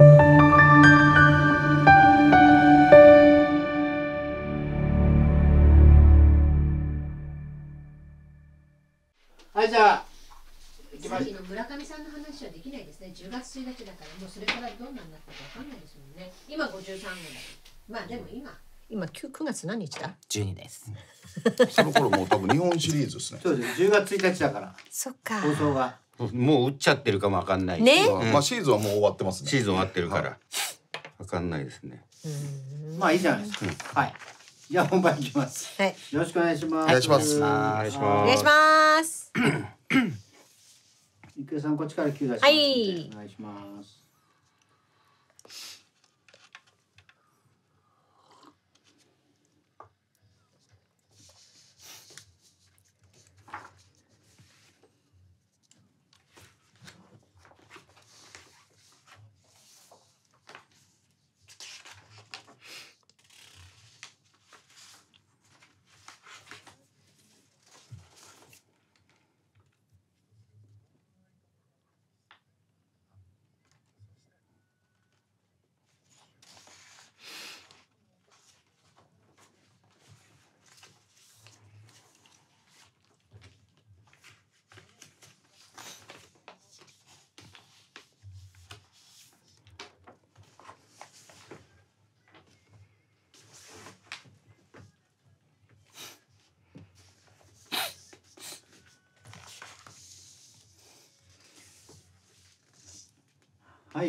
はいじゃあ行きまさっきの村上さんの話はできないですね10月1日だからもうそれからどんなになったかわかんないですもんね今53年だまあでも今今九九月何日だ十二です。その頃もう多分日本シリーズですね。そうです。10月一日だからそっか放送がもう打っちゃってるかもわかんないねまあシーズンはもう終わってますねシーズン終わってるから、わかんないですねまあいいじゃないですか、はいじゃあ本番いきます、はい、よろしくお願いしますお願いしますお願いしますゆくえさんこっちから9出します、はい、お願いします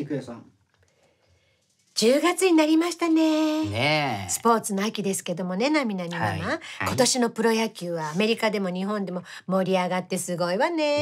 郁恵さん10月になりましたねねスポーツの秋ですけどもねなみなみママ、はい今年のプロ野球はアメリカでも日本でも盛り上がってすごいわね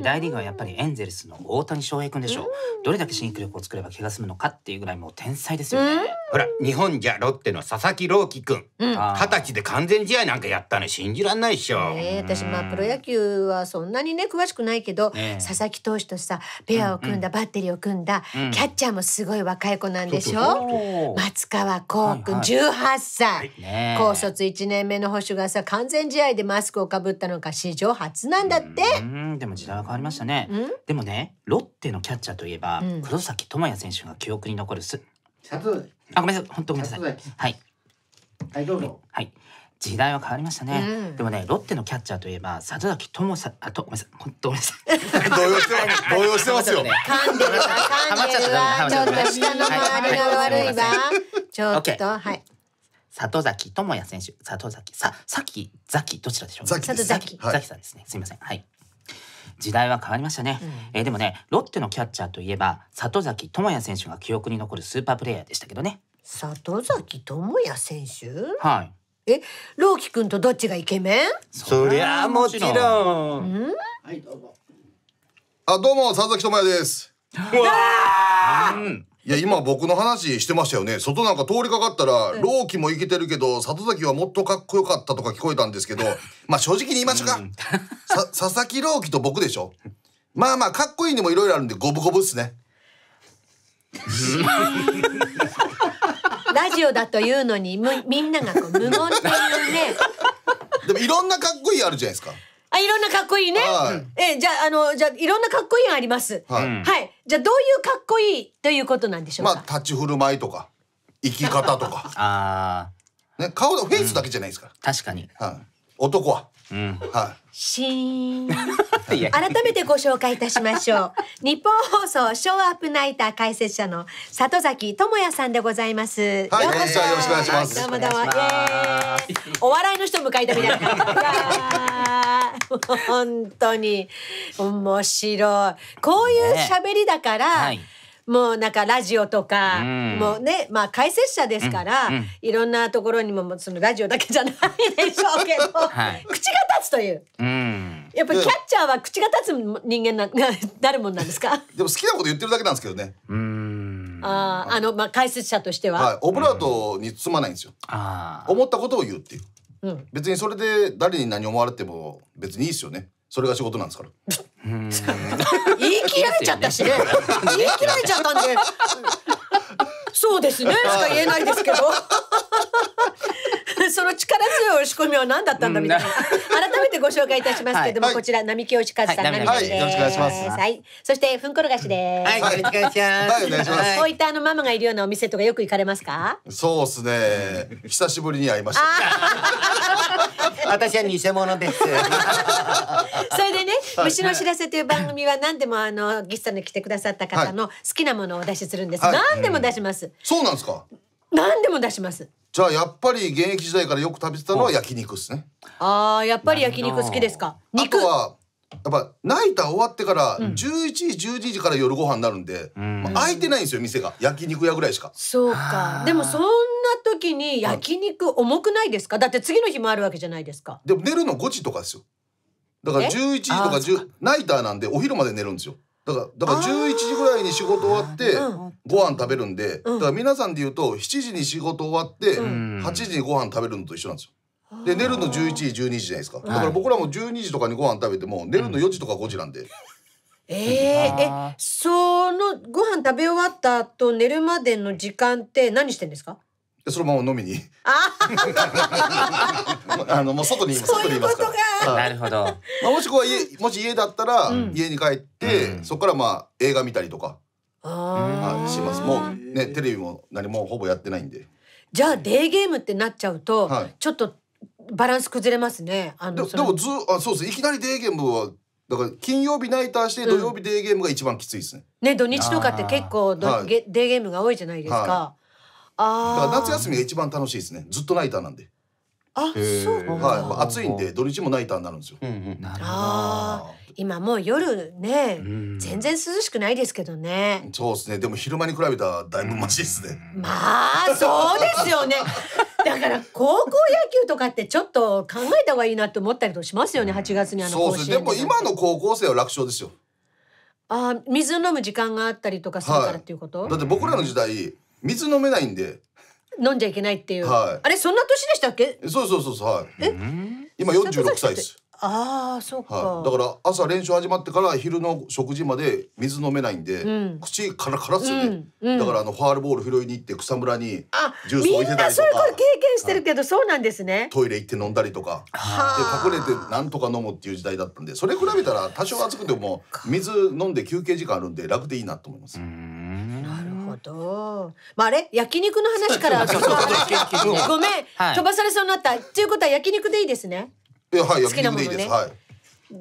ね大リーグはやっぱりエンゼルスの大谷翔平君でしょう、うん、どれだけ新記録を作れば気が済むのかっていうぐらいもう天才ですよね、うんほら日本じゃロッテの佐々木朗希君二十歳で完全試合なんかやったの信じらんないっしょ、えー、私まあプロ野球はそんなにね詳しくないけど、佐々木投手とさペアを組んだ、うんうん、バッテリーを組んだ、うん、キャッチャーもすごい若い子なんでしょ松川幸君18歳、はいね、高卒1年目の捕手がさ完全試合でマスクをかぶったのが史上初なんだってうんでも時代は変わりましたねでもねロッテのキャッチャーといえば、うん、黒崎智也選手が記憶に残るす里崎あごめんなさい本当ごめんなさいはいはいどうぞはい時代は変わりましたね、うん、でもねロッテのキャッチャーといえば里崎智さあとごめんなさい本当ごめんなさい動揺してます動揺してますよ噛んでる噛んでちょっと下の周りが悪いわ、ちょっとはい里崎智也選手里崎ささきざきどちらでしょう里崎、はい、きさんですねすみませんはい時代は変わりましたね、うん、えー、でもねロッテのキャッチャーといえば里崎智也選手が記憶に残るスーパープレイヤーでしたけどね里崎智也選手はいえ、朗希君とどっちがイケメンそりゃもちろん、うん、はいどうもあ、どうも里崎智也ですうわー、うんいや今僕の話してましたよね外なんか通りかかったら、朗希もいけてるけど里崎はもっとかっこよかったとか聞こえたんですけど まあ正直に言いましょうか、うん、佐々木朗希と僕でしょまあまあかっこいいにもいろいろあるんで五分五分っすね ラジオだというのにみんながこう無言っていうね でもいろんなかっこいいあるじゃないですかあ、いろんなかっこいいね。はい、え、じゃあ、あの、じゃいろんなかっこいいがあります。はい。はい、じゃどういうかっこいいということなんでしょうか。まあ、立ち振る舞いとか、生き方とか。ああ。ね、顔、のフェイスだけじゃないですから。うん、確かに。はい。男は。うん。はい。シーン。改めてご紹介いたしましょう。日本放送ショーアップナイター解説者の里崎智也さんでございます。はい、よろしくお願いします。どうもどうも。お笑いの人迎えたみたいな。本当に面白い。こういう喋りだから。ねはいもうなんかラジオとか、もうね、まあ解説者ですから、いろんなところにも、そのラジオだけじゃないでしょうけど、口が立つという。やっぱキャッチャーは口が立つ人間な、なるもんなんですか でも好きなこと言ってるだけなんですけどね。ああ、あの、まあ解説者としては。はい、オブラートに包まないんですよ。思ったことを言うっていう。別にそれで誰に何思われても別にいいですよね。それが仕事なんですから。言い切られちゃったしね。言い切られちゃったんで。そうですね しか言えないですけど その力強い押し込みは何だったんだみたいな、改めてご紹介いたしますけれども、はい、こちら並木義和さん、はい、はい、よろしくお願いしますはいそしてふんころがしですはいよろしくお願いしますこういったあのママがいるようなお店とかよく行かれますかそうですね久しぶりに会いました私は偽物ですそれでね「虫の知らせ」という番組は何でもあのギスさんに来てくださった方の好きなものをお出しするんです、はい、何でも出します、ますそうなんですか何でも出しますじゃあやっぱり現役時代からよく食べてたのは焼肉ですねああやっぱり焼肉好きですか肉はやっぱナイター終わってから11時、12時から夜ご飯になるんで、まあ、空いてないんですよ店が焼肉屋ぐらいしかそうかでもそんな時に焼肉重くないですかだって次の日もあるわけじゃないですかでも寝るの5時とかですよだから11時とか10ナイターなんでお昼まで寝るんですよだからだから11時ぐらいに仕事終わってご飯食べるんで、だから皆さんで言うと七時に仕事終わって八時にご飯食べるのと一緒なんですよ。で寝るの11時12時じゃないですか、だから僕らも12時とかにご飯食べても寝るの4時とか5時なんで、ええ、え、そのご飯食べ終わった後寝るまでの時間って何してんですか？そのまま飲みに。あ のもう外に外にいますから。なるほど。まあもしこは家もし家だったら、家に帰って、そこからまあ映画見たりとか、はいします。もうねテレビも何もほぼやってないんで。じゃあデーゲームってなっちゃうと、ちょっとバランス崩れますね。あのでもずあそうですいきなりデーゲームは。だから金曜日ナイターして土曜日デーゲームが一番きついですね。ね土日とかって結構デーゲームが多いじゃないですか。あ夏休みが一番楽しいですねずっとナイターなんで。あ、そうか。はい、暑いんで土日もナイターになるんですよ。うんうん、なるほど。今もう夜ね、全然涼しくないですけどね。そうですね。でも昼間に比べたらだいぶマシですね。まあそうですよね。だから高校野球とかってちょっと考えた方がいいなって思ったりとしますよね。8月にあのそうですね。でも今の高校生は楽勝ですよ。あ、水飲む時間があったりとかするからっていうこと？はい、だって僕らの時代。水飲めないんで飲んじゃいけないっていう、はい、あれそんな年でしたっけそうそうそうそうはいえ今46歳ですああそうか、はい、だから朝練習始まってから昼の食事まで水飲めないんで、うん、口カラカラっすよね、うんうん、だからあのファールボール拾いに行って草むらにジュース置いてたりとかそういう経験してるけど、はい、そうなんですねトイレ行って飲んだりとかで隠れてなんとか飲むっていう時代だったんでそれ比べたら多少暑くても水飲んで休憩時間あるんで楽でいいなと思います。ど。まああれ焼肉の話からごめん、はい飛ばされそうになった。っていうことは焼肉でいいですね。いはい好きなもでいいですはい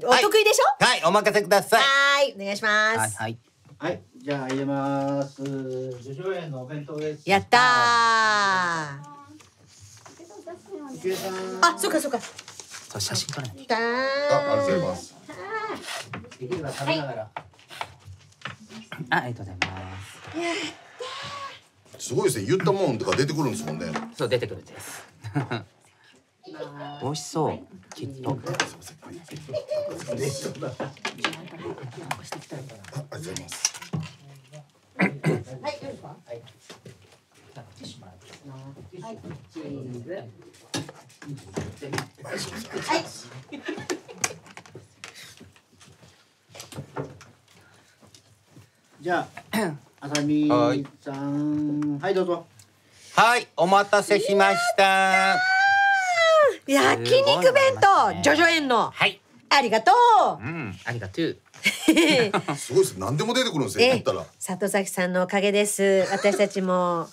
お得意でしょ。はい、お任せください。はいお願いします。はい、はい。はい、じゃあ入れます。受賞園のお弁当です。やったー。あそうかそうか。そう、写真撮あありがとうございますできれば食べながら。あ、ありがとうございます。すごいですね言ったもんとか出てくるんですもんねそう出てくるんです 美味しそうきっとありがとうございますはいはいチーズはいじゃあはさみさん、はい、どうぞ。はい、お待たせしました。焼肉弁当、ね、ジョジョ園の。はい。ありがとう。うん、ありがとう。すごいです。何でも出てくるんですよ。えー、里崎さんのおかげです。私たちも。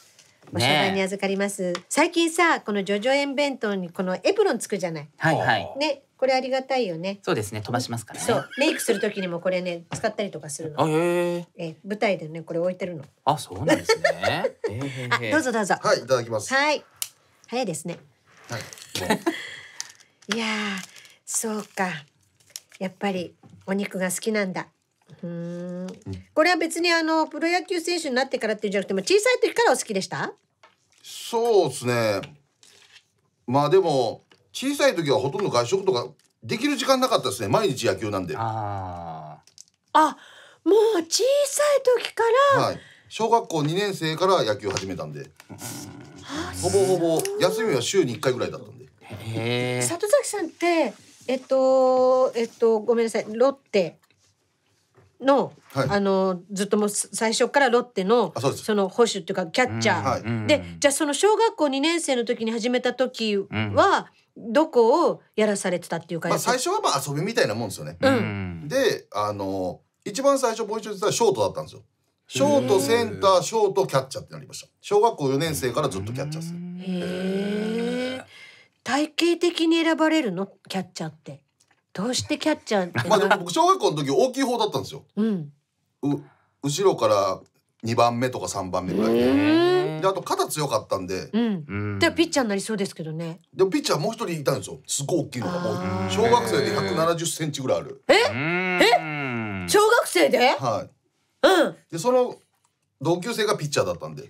お 商売に預かります、ね、最近さこのジョジョ園弁当にこのエプロンつくじゃないはいはいねこれありがたいよね。そうですね、飛ばしますからね。そう、メイクする時にもこれね、使ったりとかするの。へえ。え、舞台でね、これ置いてるの。あ、そうなんですね。えー、へーへーあどうぞどうぞ。はい、いただきます。はい。早いですね。はい。いやー、そうか。やっぱりお肉が好きなんだ。うん。これは別にあのプロ野球選手になってからっていうんじゃなくても小さい時からお好きでした？そうですね。まあでも小さい時はほとんど外食とかできる時間なかったですね毎日野球なんでああもう小さい時から、はい、小学校2年生から野球始めたんでほぼほぼ休みは週に1回ぐらいだったんで里崎さんってえっとえっとごめんなさいロッテの、はい、あのずっとも最初からロッテのその捕手っていうかキャッチャー、うんはい、でじゃあその小学校2年生の時に始めた時は、うんどこをやらされてたっていうか、まあ、最初はまあ遊びみたいなもんですよね、うん、であの一番最初ボイチューズはショートだったんですよショートセンターショートキャッチャーってなりました小学校4年生からずっとキャッチャーです体系的に選ばれるのキャッチャーってどうしてキャッチャーまあでも僕小学校の時大きい方だったんですよ、うん、う後ろから2番目とか3番目ぐらいでであと肩強かったんで、うん、でピッチャーになりそうですけどねでもピッチャーもう一人いたんですよすごい大きいのがもう小学生で1 7 0ンチぐらいあるええ小学生ではいうんでその同級生がピッチャーだったんでで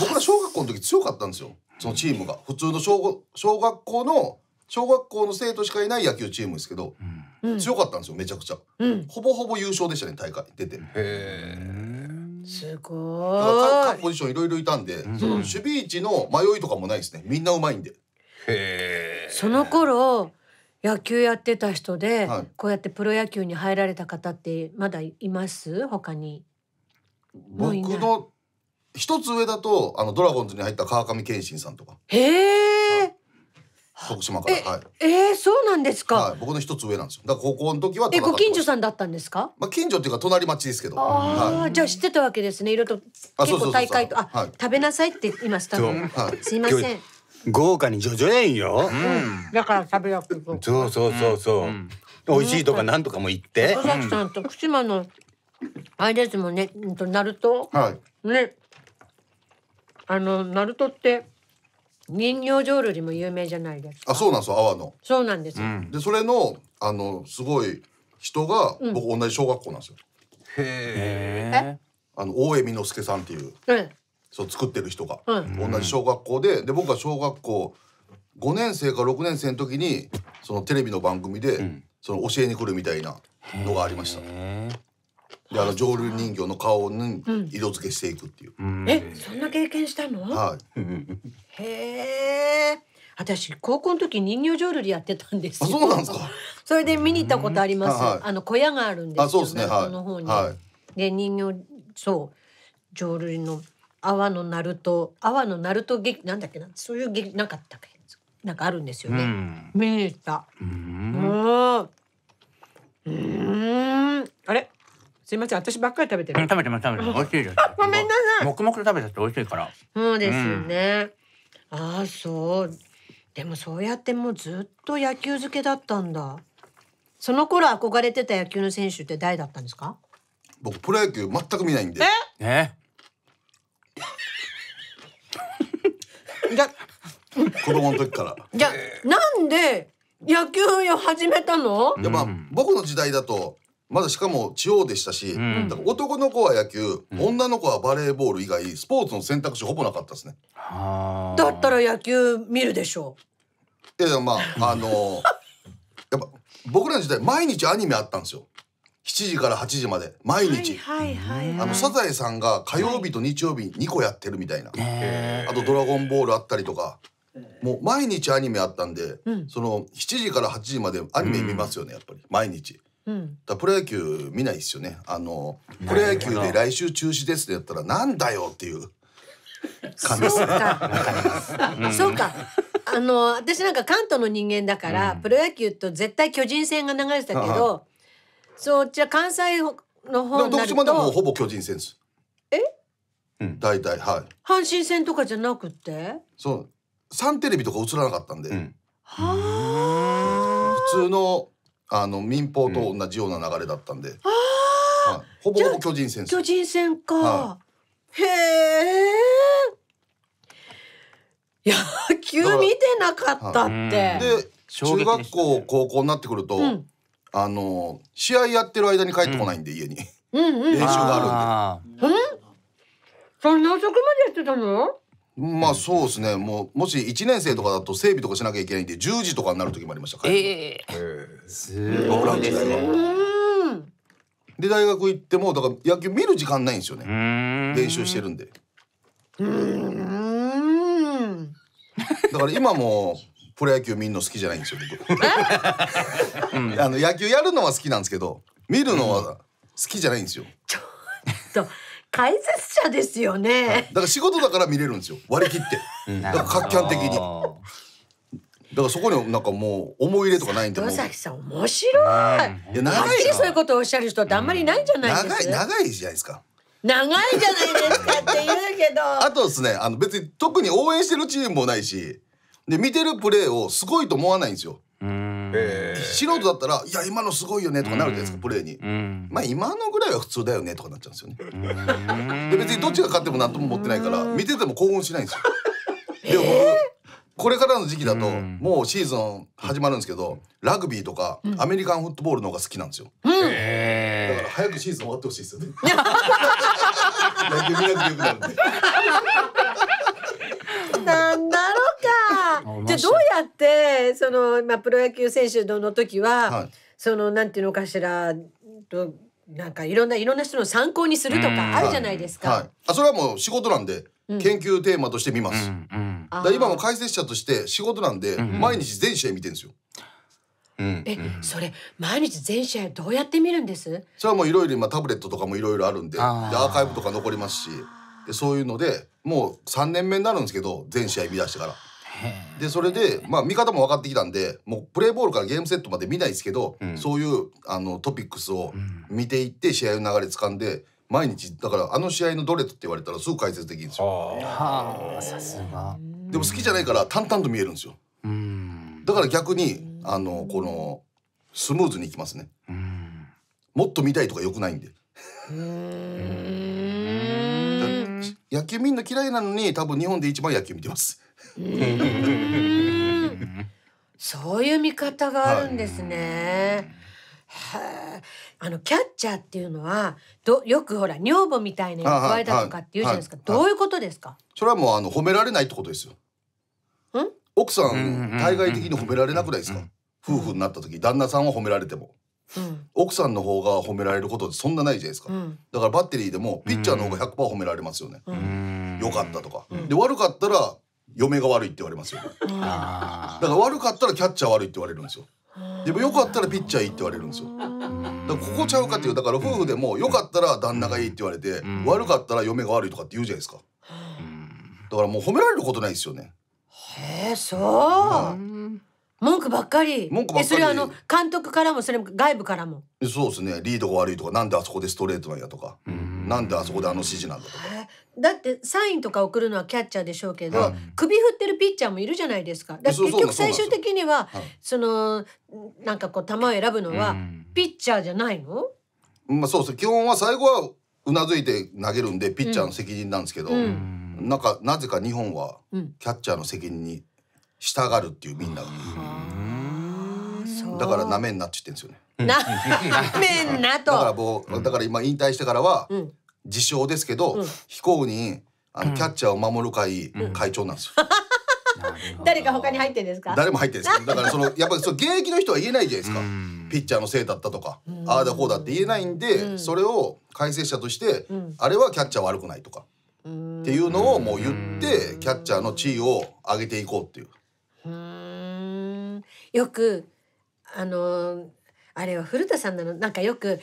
僕ら小学校の時強かったんですよそのチームが普通の小小学校の小学校の生徒しかいない野球チームですけど、うん、強かったんですよめちゃくちゃ、うん、ほぼほぼ優勝でしたね大会出てへえすごい。各ポジションいろいろいたんで、その守備位置の迷いとかもないですね。みんなうまいんで。へその頃野球やってた人で、はい、こうやってプロ野球に入られた方ってまだいます他に。僕の一つ上だとあのドラゴンズに入った川上憲伸さんとか。へえ。徳島から。はい、ええー、そうなんですか、はい。僕の一つ上なんですよ。だ高校の時は。え、ご近所さんだったんですか。まあ、近所っていうか、隣町ですけど。ああ、じゃ知ってたわけですね。いろいろと。結構大会と、あ、食べなさいって、今スタッフ。すいません。豪華に叙々んよ、うん、だから食べやすいそうそうそうそう、うん、美味しいとかなんとかも言って尾崎さん徳島のあれですもんねうんと鳴門。はい、ねあの鳴門って人形浄瑠璃も有名じゃないですか。あ、そうなんですよ、阿波の。そうなんです。うんで、それの、あの、すごい人が、僕同じ小学校なんですよ。へえあの、大江美之助さんっていう、うん、そう、作ってる人が。うん、同じ小学校で、で、僕は小学校。五年生か六年生の時にそのテレビの番組で、うん、その教えに来るみたいなのがありました。であの浄瑠璃人形の顔に色付けしていくっていう。えそんな経験したの？はい。へえ。私高校の時人形浄瑠璃やってたんですよ。そうなんですか。それで見に行ったことあります。はい、あの小屋があるんですよ、ね。ねはい、の方に。はい、で人形そう浄瑠璃の阿波の鳴門阿波の鳴門劇なんだっけなそういう劇なかったっなんかあるんですよね。見に行った。うん。うん。すみません、私ばっかり食べてる。食べてます、食べてます。美味しいです。ごめんなさい。黙々と食べちゃって美味しいから。そうですよね。うん、ああ、そう。でもそうやってもうずっと野球漬けだったんだ。その頃憧れてた野球の選手って誰だったんですか僕プロ野球全く見ないんで。えねじゃ子供の時から。じゃ、なんで野球を始めたのいやまあ、僕の時代だとまだしかも地方でしたし、うん、だから男の子は野球、うん、女の子はバレーボール以外スポーツの選択肢ほぼなかったですね。だったら野球見るでしょう。いやまああの やっぱ僕らの時代毎日アニメあったんですよ。7時から8時まで毎日、はいはいはいはい、あのサザエさんが火曜日と日曜日に2個やってるみたいな、あと「ドラゴンボール」あったりとかもう毎日アニメあったんで、うん、その7時から8時までアニメ見ますよねやっぱり毎日。うん、だプロ野球見ないですよねあのプロ野球で来週中止ですってやったらなんだよっていう感じですね。そうかあの私なんか関東の人間だから、うん、プロ野球と絶対巨人戦が流れてたけど、そうじゃ関西の方になると。でもほぼ巨人戦です。え？うん、大体はい。阪神戦とかじゃなくて？そう、サンテレビとか映らなかったんで。うん、はあ。普通のあの民放と同じような流れだったんで、はあ、ほぼほぼ巨人戦巨人戦か、はへえ野球見てなかったって、で中学校高校になってくると、うん、あの試合やってる間に帰ってこないんで、家に、うんうん、練習があるんでうんそんな遅くまでやってたのまあそうですねもうもし1年生とかだと整備とかしなきゃいけないんで10時とかになる時もありましたから、えー、えー、すごいで代は。で大学行ってもだから野球見る時間ないんですよね練習してるんでうんだから今もプロ野球見るの好きじゃないんですよ僕 あの野球やるのは好きなんですけど見るのは好きじゃないんですよ、ちょっと解説者ですよね、はい、だから仕事だから見れるんですよ割り切って、だから客観的に。だからそこになんかもう思い入れとかないんだもん。崎さん面白い。いや長い。そういうことをおっしゃる人ってあんまりないんじゃないですか。長い長いじゃないですか。長いじゃないですかって言うけど。あとですね、あの別に特に応援してるチームもないし、で見てるプレーをすごいと思わないんですよ。え素人だったら「いや今のすごいよね」とかなるじゃないですか、プレーに、まあ今のぐらいは普通だよねとかなっちゃうんですよね、で別にどっちが勝っても何とも思ってないから見てても興奮しないんですよ、でも、これからの時期だと、もうシーズン始まるんですけど、ラグビーとか、アメリカンフットボールの方が好きなんですよ。だから早くシーズン終わってほしいですよね。見なくてよくなるんで。どうやってその、まあ、プロ野球選手の時は、はい、そのなんていうのかしらとなんかいろんないろんな人の参考にするとかあるじゃないですか。はいはい、あそれはもう仕事なんで、研究テーマとして見ます。うんだ今も解説者として仕事なんで、毎日全試合見てんですよ。うん、え、うん、それ毎日全試合どうやって見るんですそれはもういろいろ今タブレットとかもいろいろあるんでアーカイブとか残りますしでそういうのでもう3年目になるんですけど全試合見出してから。でそれで、まあ、見方も分かってきたんでもうプレーボールからゲームセットまで見ないですけど、うん、そういうあのトピックスを見ていって試合の流れ掴んで。毎日だからあの試合のどれって言われたらすぐ解説できるんですよ。さすが。でも好きじゃないから淡々と見えるんですよ。だから逆にあのこのスムーズにいきますね。もっと見たいとかよくないんで。野球みんな嫌いなのに多分日本で一番野球見てます。そういう見方があるんですね。はい、あのキャッチャーっていうのはどよくほら女房みたいな役割だとかって言うじゃないですか、どういうことですかそれはもうあの褒められないってことですよ。奥さん対外的に褒められなくないですか、夫婦になった時旦那さんは褒められても。うん、奥さんの方が褒められることってそんなないじゃないですか、うん、だからバッテリーでもピッチャーの方が100%褒められますよね、うん、よかったとか、で悪かったら嫁が悪いって言われますよ。だから悪かったらキャッチャー悪いって言われるんですよ。でも良かったらピッチャーいいって言われるんですよ。だからここちゃうかっていうだから夫婦でも良かったら旦那がいいって言われて、悪かったら嫁が悪いとかって言うじゃないですか。だからもう褒められることないですよね。へえそう、はい、文句ばっかり文句ばっかりそれはあの監督からもそれも外部からもそうですねリードが悪いとかなんであそこでストレートなんやとか、んなんであそこであの指示なんだとかだってサインとか送るのはキャッチャーでしょうけど、はい、首振ってるピッチャーもいるじゃないですか。だ結局最終的にはそのなんかこう球を選ぶのはピッチャーじゃないの？まあそうです。基本は最後はうなずいて投げるんでピッチャーの責任なんですけど、うんうん、なんかなぜか日本はキャッチャーの責任に従るっていうみんなが。だからなめんなっちゃってんですよね。なめんなと。だからもうだから今引退してからは、うん、自称ですけど、うん、非公認あの、キャッチャーを守る会会長なんですよ。誰か他に入ってんですか誰も入ってんですだからそのやっぱりその現役の人は言えないじゃないですかピッチャーのせいだったとかああだこうだって言えないんでそれを解説者としてあれはキャッチャー悪くないとかっていうのをもう言ってキャッチャーの地位を上げていこうっていう。うよくあのあれは古田さんなのなんかよく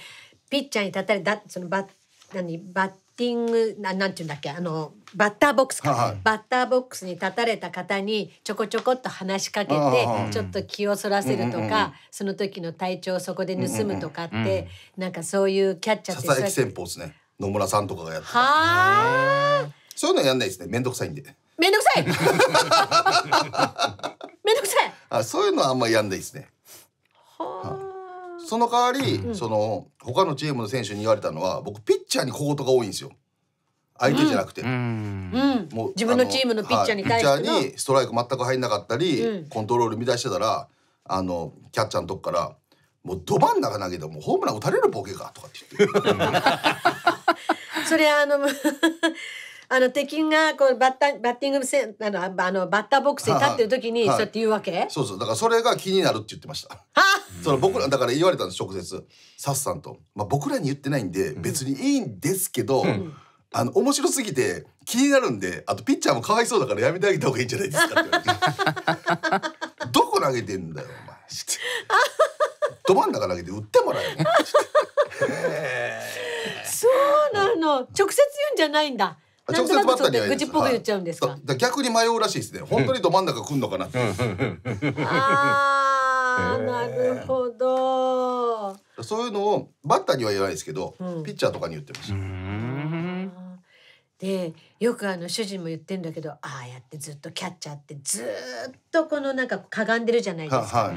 ピッチャーに立ったりだそのバッ何バッティングななんていうんだっけあのバッターボックスか、はいはい、バッターボックスに立たれた方にちょこちょこっと話しかけて、ちょっと気をそらせるとか、うんその時の体調をそこで盗むとかって、うんうんうん、なんかそういうキャッチャーって佐戦法ですね野村さんとかがやってはそういうのやんないですね面倒くさいんで面倒くさい面倒 くさいあそういうのはあんまやんないですねその代わり、うん、その他のチームの選手に言われたのは僕ピッチャーに小言が多いんですよ相手じゃなくて、うん、もう自分のチームのピッチャーに対して、ピッチャーにストライク全く入んなかったり、うん、コントロール乱してたらあのキャッチャーのとこから「もうど真ん中投げてもうホームラン打たれるボケか」とかって言って。それあの あの敵がこうバッタバッティングセンあのあのバッターボックスに立ってる時に、そうやって言うわけそうそうだからそれが気になるって言ってましたあ、その僕らだから言われたんです直接サスさんと、まあ、僕らに言ってないんで別にいいんですけど、うん、あの面白すぎて気になるんであとピッチャーもかわいそうだからやめてあげた方がいいんじゃないですかっててどこ投げてんだよお前 ど真ん中投げて打ってもらえよ そうなの直接言うんじゃないんだ直接バッターには愚痴っぽく言っちゃうんですか、はい、逆に迷うらしいですね本当にど真ん中来んのかなああ、なるほどそういうのをバッターには言わないですけど、うん、ピッチャーとかに言ってましたでよくあの主人も言ってるんだけどああやってずっとキャッチャーってずっとこのなんかかがんでるじゃないですか、はい、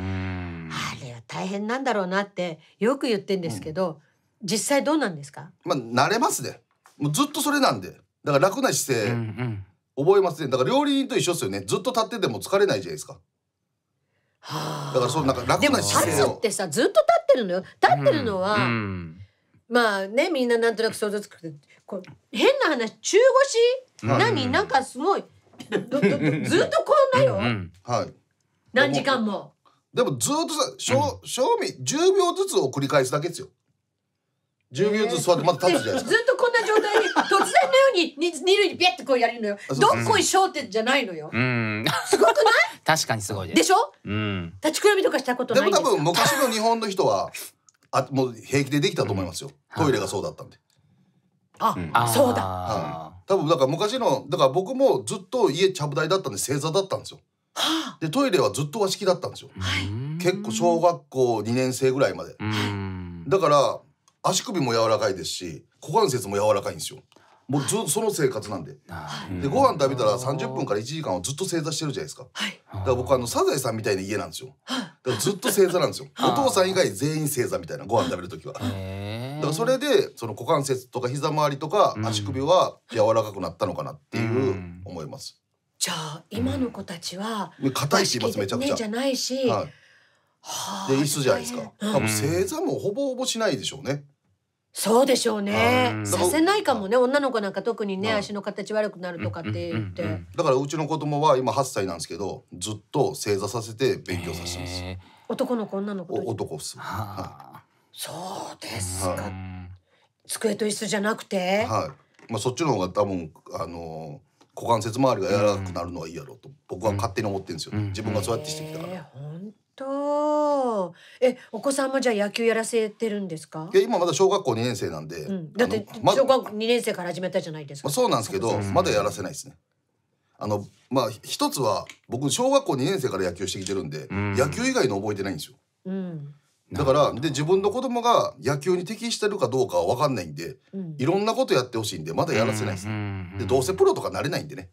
あれは大変なんだろうなってよく言ってんですけど、うん、実際どうなんですかまあ慣れますねもうずっとそれなんでだから楽な姿勢、覚えますねだから料理人と一緒ですよねずっと立ってても疲れないじゃないですかだからそうなんか楽な姿勢をでも立つってさずっと立ってるのよ立ってるのは、うんうん、まあねみんななんとなく想像つくこ変な話中腰、うん、何なんかすごいずっとこんなよ、はい何時間もでもずっとさしょう正味10秒ずつを繰り返すだけですよ十秒ずつ座ってまた立つじゃないですか。ずっとこんな状態で 突然のように二塁にビャってこうやるのよ。どっこい焦点じゃないのよ。すごくない？確かにすごいでしょ？うん。立ちくらみとかしたことでも多分昔の日本の人はあもう平気でできたと思いますよ。トイレがそうだったんで。あ、そうだ。多分だから昔のだから僕もずっと家ちゃぶ台だったんで正座だったんですよ。でトイレはずっと和式だったんですよ。結構小学校2年生ぐらいまで。だから足首も柔らかいですし股関節も柔らかいんですよもうずその生活なんででご飯食べたら30分から1時間をずっと正座してるじゃないですか、はい、だから僕あのサザエさんみたいな家なんですよだからずっと正座なんですよ お父さん以外全員正座みたいなご飯食べる時はだからそれでその股関節とか膝周りとか足首は柔らかくなったのかなっていう思います、じゃあ今の子たちは硬いしますめちゃくちゃ、ね、じゃないし、はいで椅子じゃないですか。多分正座もほぼほぼしないでしょうね。そうでしょうね。させないかもね、女の子なんか特にね、足の形悪くなるとかって言って。だからうちの子供は今8歳なんですけど、ずっと正座させて勉強させます。男の子女の子。男っす。そうですか。机と椅子じゃなくて。はい。まあそっちの方が多分あの股関節周りが柔らかくなるのはいいやろうと僕は勝手に思ってるんですよ。自分がそうやってしてきたから。本とえお子さんもじゃあ野球やらせてるんですかいや今まだ小学校2年生なんで、うん、だって小学校2年生から始めたじゃないですか、まあ、そうなんですけどまだやらせないですねあのまあ一つは僕小学校2年生から野球してきてるんで、うん、野球以外の覚えてないんですよ、うん、だからで自分の子供が野球に適してるかどうかは分かんないんで、うん、いろんなことやってほしいんでまだやらせないですね、でどうせプロとかなれないんでね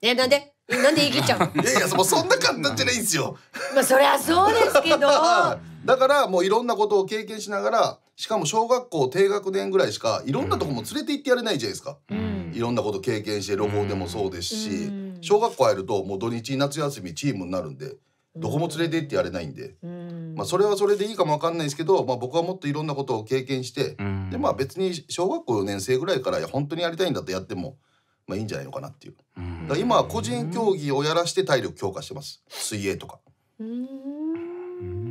えなんでなんで言い切っちゃう いやいやもそんな簡単じゃないんですよ まあそりゃそうですけど だからもういろんなことを経験しながらしかも小学校低学年ぐらいしかいろんなとこも連れて行ってやれないじゃないですか、うん、いろんなこと経験して旅行でもそうですし、うん、小学校入るともう土日夏休みチームになるんでどこも連れて行ってやれないんで、うん、まあ、それはそれでいいかもわかんないですけど、まあ、僕はもっといろんなことを経験して、でまあ別に小学校4年生ぐらいから本当にやりたいんだとやってもまあ、いいんじゃないのかなっていう。だ今は個人競技をやらして体力強化してます。水泳とか。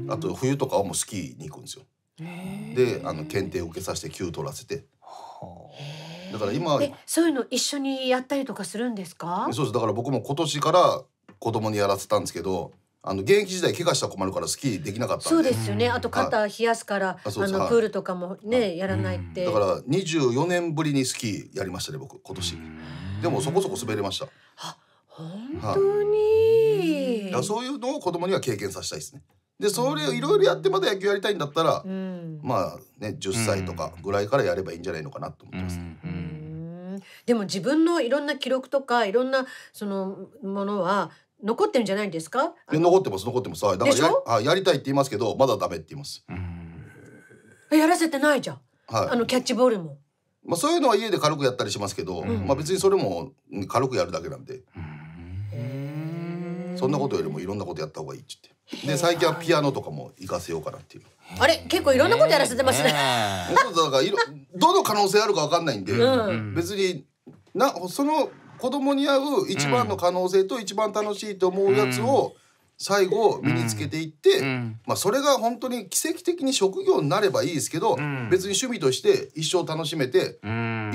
あと冬とかはもうスキーに行くんですよ。で、あの検定を受けさせて級取らせて。だから今そういうの一緒にやったりとかするんですか？そうです。だから僕も今年から子供にやらせたんですけど。あの現役時代怪我したら困るからスキーできなかったそうですよねあと肩冷やすから、あのプールとかもね、やらないってだから24年ぶりにスキーやりましたね僕今年。でもそこそこ滑れました。あ本当に、はい、そういうのを子供には経験させたいですね。でそれをいろいろやってまだ野球やりたいんだったら、うん、まあね10歳とかぐらいからやればいいんじゃないのかなと思ってます、ねうんうん。でも自分のいろんな記録とかいろんなそのものは残ってるんじゃないですか？残ってます残ってます。だからやあやりたいって言いますけどまだダメって言います。やらせてないじゃん。はい、あのキャッチボールも。まあ、そういうのは家で軽くやったりしますけど、まあ、別にそれも軽くやるだけなんで、そんなことよりもいろんなことやった方がいいってってで最近はピアノとかも行かせようかなっていうあれ結構いろんなことやらせてますねそうだからいろどの可能性あるかわかんないんで、別になその子供に合う一番の可能性と一番楽しいと思うやつを、うん最後身につけていって、うん、まあ、それが本当に奇跡的に職業になればいいですけど、うん、別に趣味として一生楽しめて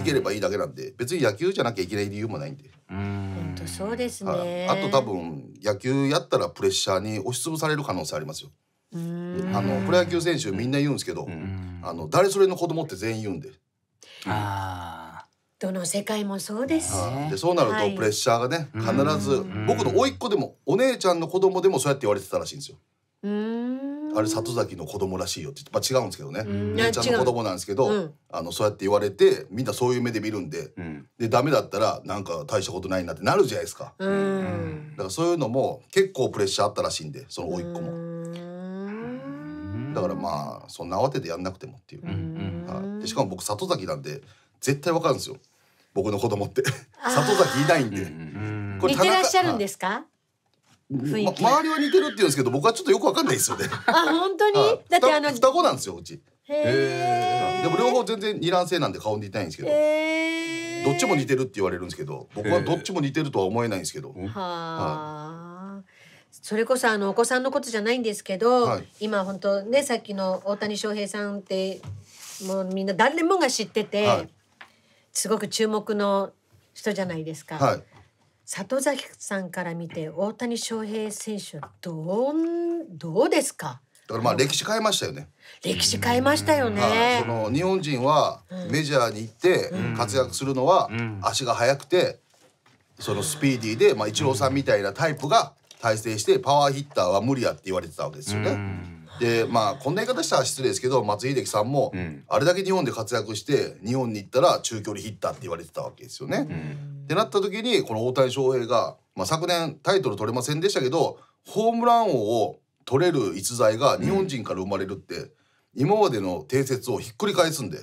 いければいいだけなんで別に野球じゃなきゃいけない理由もないんで。本当そうですね、あと多分野球やったらプレッシャーに押しつぶされる可能性ありますよ。あのプロ野球選手みんな言うんですけど、あの誰それの子供って全員言うんで。ああ。どの世界もそうですでそうなるとプレッシャーがね、はい、必ず僕の甥っ子でもお姉ちゃんの子供でもそうやって言われてたらしいんですよ。あれ里崎の子供らしいよってまあ、違うんですけどね姉ちゃんの子供なんですけど、うん、あのそうやって言われてみんなそういう目で見るんで、うん、でダメだったらなんか大したことないなってなるじゃないですかだからそういうのも結構プレッシャーあったらしいんでその甥っ子もだからまあそんな慌ててやんなくてもっていう、はい、でしかも僕里崎なんで絶対わかるんですよ僕の子供って里崎いないんで、似てらっしゃるんですか、ま、周りは似てるって言うんですけど僕はちょっとよくわかんないですよねあ本当に、だってあの双子なんですようちでも両方全然二卵性なんで顔似てないんですけどどっちも似てるって言われるんですけど僕はどっちも似てるとは思えないんですけど、はあ、それこそあのお子さんのことじゃないんですけど、はい、今本当ねさっきの大谷翔平さんってもうみんな誰もが知ってて、はいすごく注目の人じゃないですか。はい、里崎さんから見て大谷翔平選手どんどうですか。だからまあ歴史変えましたよね。歴史変えましたよね。はい、その日本人はメジャーに行って活躍するのは足が速くて、そのスピーディーでまあ一郎さんみたいなタイプが体制してパワーヒッターは無理やって言われてたわけですよね。でまあこんな言い方したら失礼ですけど松井秀喜さんも、あれだけ日本で活躍して日本に行ったら中距離ヒッターって言われてたわけですよね。ってなった時にこの大谷翔平が、まあ、昨年タイトル取れませんでしたけどホームラン王を取れる逸材が日本人から生まれるって、今までの定説をひっくり返すんで、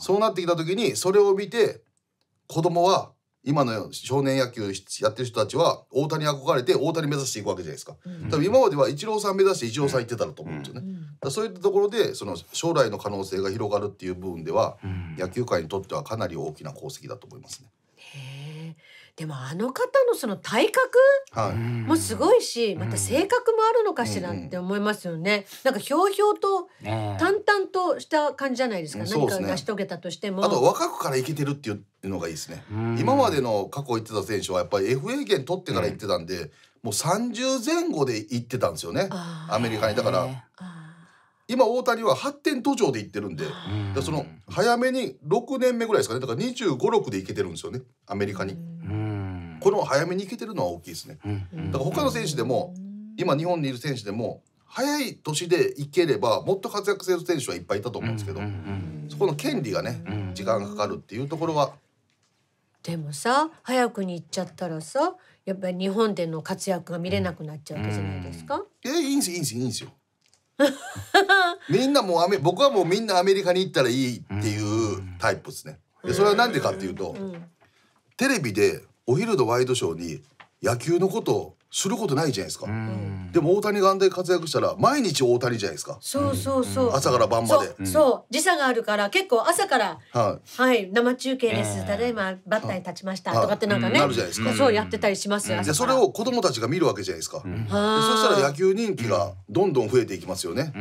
そうなってきた時にそれを見て子供は今の少年野球やってる人たちは大谷に憧れて大谷目指していくわけじゃないですか、うん、多分今まではイチローさん目指してイチローさん行ってたらと思うんですよね、うん、そういったところでその将来の可能性が広がるっていう部分では、うん、野球界にとってはかなり大きな功績だと思いますね。でもあの方のその体格もすごいし、また性格もあるのかしらって思いますよね。なんかひょうひょうと淡々とした感じじゃないですか。何か成し遂げたとしても。あと若くからいけてるっていうのがいいですね。今までの過去行ってた選手はやっぱり FA 権取ってから行ってたんで、もう30前後で行ってたんですよね。アメリカにだから。今大谷は発展途上で行ってるんで、んその早めに6年目ぐらいですかねだから2 5 6でいけてるんですよねアメリカに。この早めにいけてるのは大きいですね。だから他の選手でも今日本にいる選手でも早い年でいければもっと活躍する選手はいっぱいいたと思うんですけど、そこの権利がね、時間がかかるっていうところは。でもさ早くに行っちゃったらさやっぱり日本での活躍が見れなくなっちゃうわけじゃないですか。えいいんすいいんすいいんすよ。みんなもうアメ僕はもうみんなアメリカに行ったらいいっていうタイプですね。でそれは何でかっていうと、テレビでお昼のワイドショーに野球のことをすることないじゃないですか。でも大谷がんで活躍したら毎日大谷じゃないですか。そうそうそう。朝から晩まで。そう時差があるから結構朝からはい生中継です。ただいまバッターに立ちましたとかってなんかね。なるじゃないですか。そうやってたりしますよ。でそれを子供たちが見るわけじゃないですか。そしたら野球人気がどんどん増えていきますよね。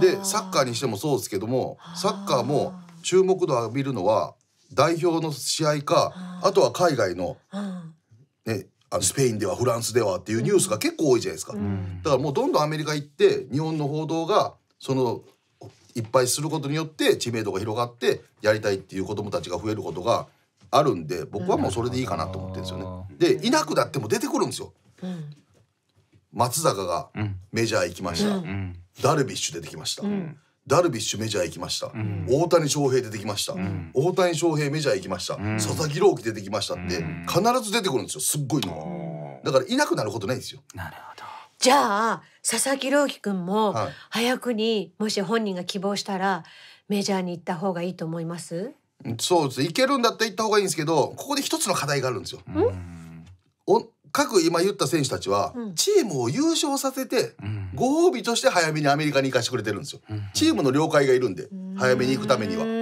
でサッカーにしてもそうですけどもサッカーも注目度を浴びるのは代表の試合かあとは海外のねあのスペインではフランスではっていうニュースが結構多いじゃないですか、うん、だからもうどんどんアメリカ行って日本の報道がそのいっぱいすることによって知名度が広がってやりたいっていう子どもたちが増えることがあるんで僕はもうそれでいいかなと思ってるんですよね。でいなくなっても出てくるんですよ。うん、松坂がメジャー行きました、うん、ダルビッシュ出てきました、ダルビッシュメジャー行きました、うん、大谷翔平出てきました、うん、大谷翔平メジャー行きました、うん、佐々木朗希出てきましたって必ず出てくるんですよすっごいのだからいなくなることないですよなるほどじゃあ佐々木朗希君も早くにもし本人が希望したらメジャーに行った方がいいと思いますそうです行けるんだったら行った方がいいんですけどここで一つの課題があるんですよ、うん各今言った選手たちは、チームを優勝させて、ご褒美として早めにアメリカに行かしてくれてるんですよ、チームの了解がいるんで早めに行くためにはだか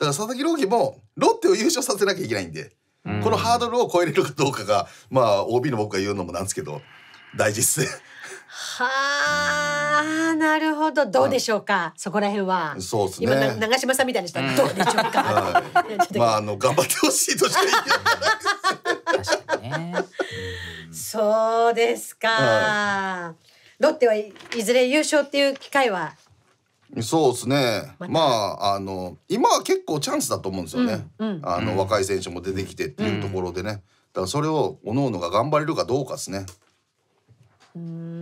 ら佐々木朗希もロッテを優勝させなきゃいけないんで、このハードルを超えれるかどうかがまあ OB の僕が言うのもなんですけど大事っすねはあ、なるほど、どうでしょうか、そこら辺は。そうですね。長嶋さんみたいにしたどうでしょうか。まあ、あの、頑張ってほしいとしか言えない。そうですか。ロッテはいずれ優勝っていう機会はそうですね、まああの今は結構チャンスだと思うんですよね、あの若い選手も出てきてっていうところでね、だからそれを各々が頑張れるかどうかですね。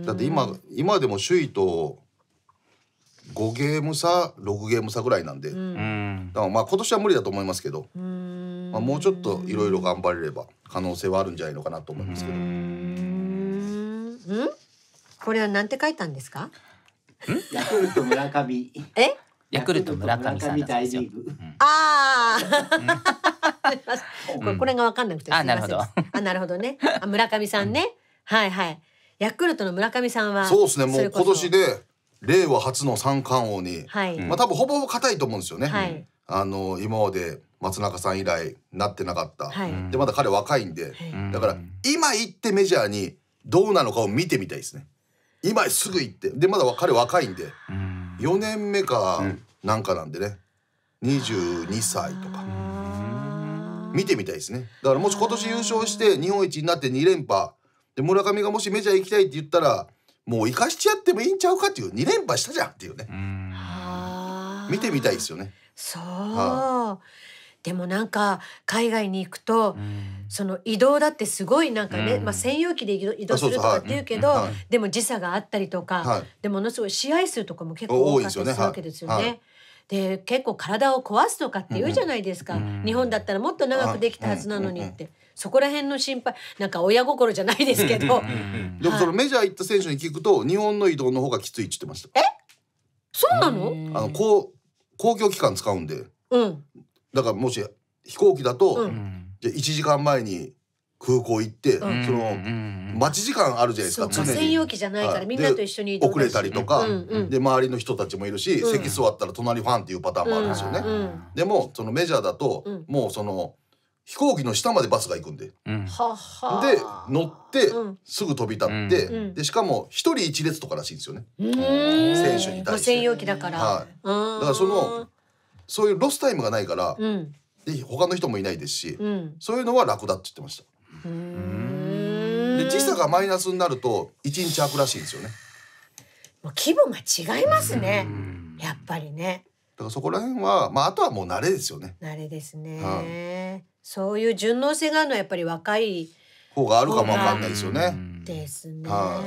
だって今今でも首位と5ゲーム差6ゲーム差ぐらいなんで、うん、だからまあ今年は無理だと思いますけど、まあ、もうちょっといろいろ頑張れれば可能性はあるんじゃないのかなと思いますけど。うんこれはなんて書いたんですかヤクルト村上えヤクルト村上さんだですよ。ああ、これが分かんなくてあ、なるほど。あ、なるほどね。あ、村上さんね。はいはい。ヤクルトの村上さんはそうですねもう今年で令和初の三冠王に、はい、まあ多分ほぼほぼ硬いと思うんですよね、はい、あの今まで松中さん以来なってなかった、はい、でまだ彼若いんで、だから今行ってメジャーにどうなのかを見てみたいですね今すぐ行ってでまだ彼若いんで、う4年目かなんかなんでね22歳とか見てみたいですねだからもし今年優勝して日本一になって2連覇で村上がもしメジャー行きたいって言ったらもう生かしちゃってもいいんちゃうかっていう2連覇したじゃんっていうね見てみたいですよね。そう、はあ、でもなんか海外に行くと、その移動だってすごいなんかね、まあ、専用機で移動するとかっていうけど、はい、でも時差があったりとか、はい、でものすごい試合数とかも結構多かったりするわけですよね。はいで結構体を壊すとかって言うじゃないですか、うん、日本だったらもっと長くできたはずなのにって、うんうん、そこら辺の心配なんか親心じゃないですけど、でもそのメジャー行った選手に聞くと日本の移動の方がきついって言ってましたえそうなのあのこう公共機関使うんで、うん、だからもし飛行機だと、うん、じゃ1時間前に空港行って、うん、その、待ち時間あるじゃないですか常に専用機じゃないから、みんなと一緒に遅れたりとか、うんうん、で周りの人たちもいるし、うん、席座ったら隣ファンっていうパターンもあるんですよね、でもそのメジャーだと、もうその飛行機の下までバスが行くんで、うん、で乗ってすぐ飛び立って、うん、でしかも一人一列とからしいんですよね、うん、選手に対して。専用機だから、はい、だからそのそういうロスタイムがないから、うん、で他の人もいないですし、そういうのは楽だって言ってました。で時差がマイナスになると一日空くらしいんですよね。もう規模が違いますね、やっぱりね。だからそこら辺はまああとはもう慣れですよね。慣れですね。はそういう順応性があるのはやっぱり若い方があるかもわかんないですよね。ですね。は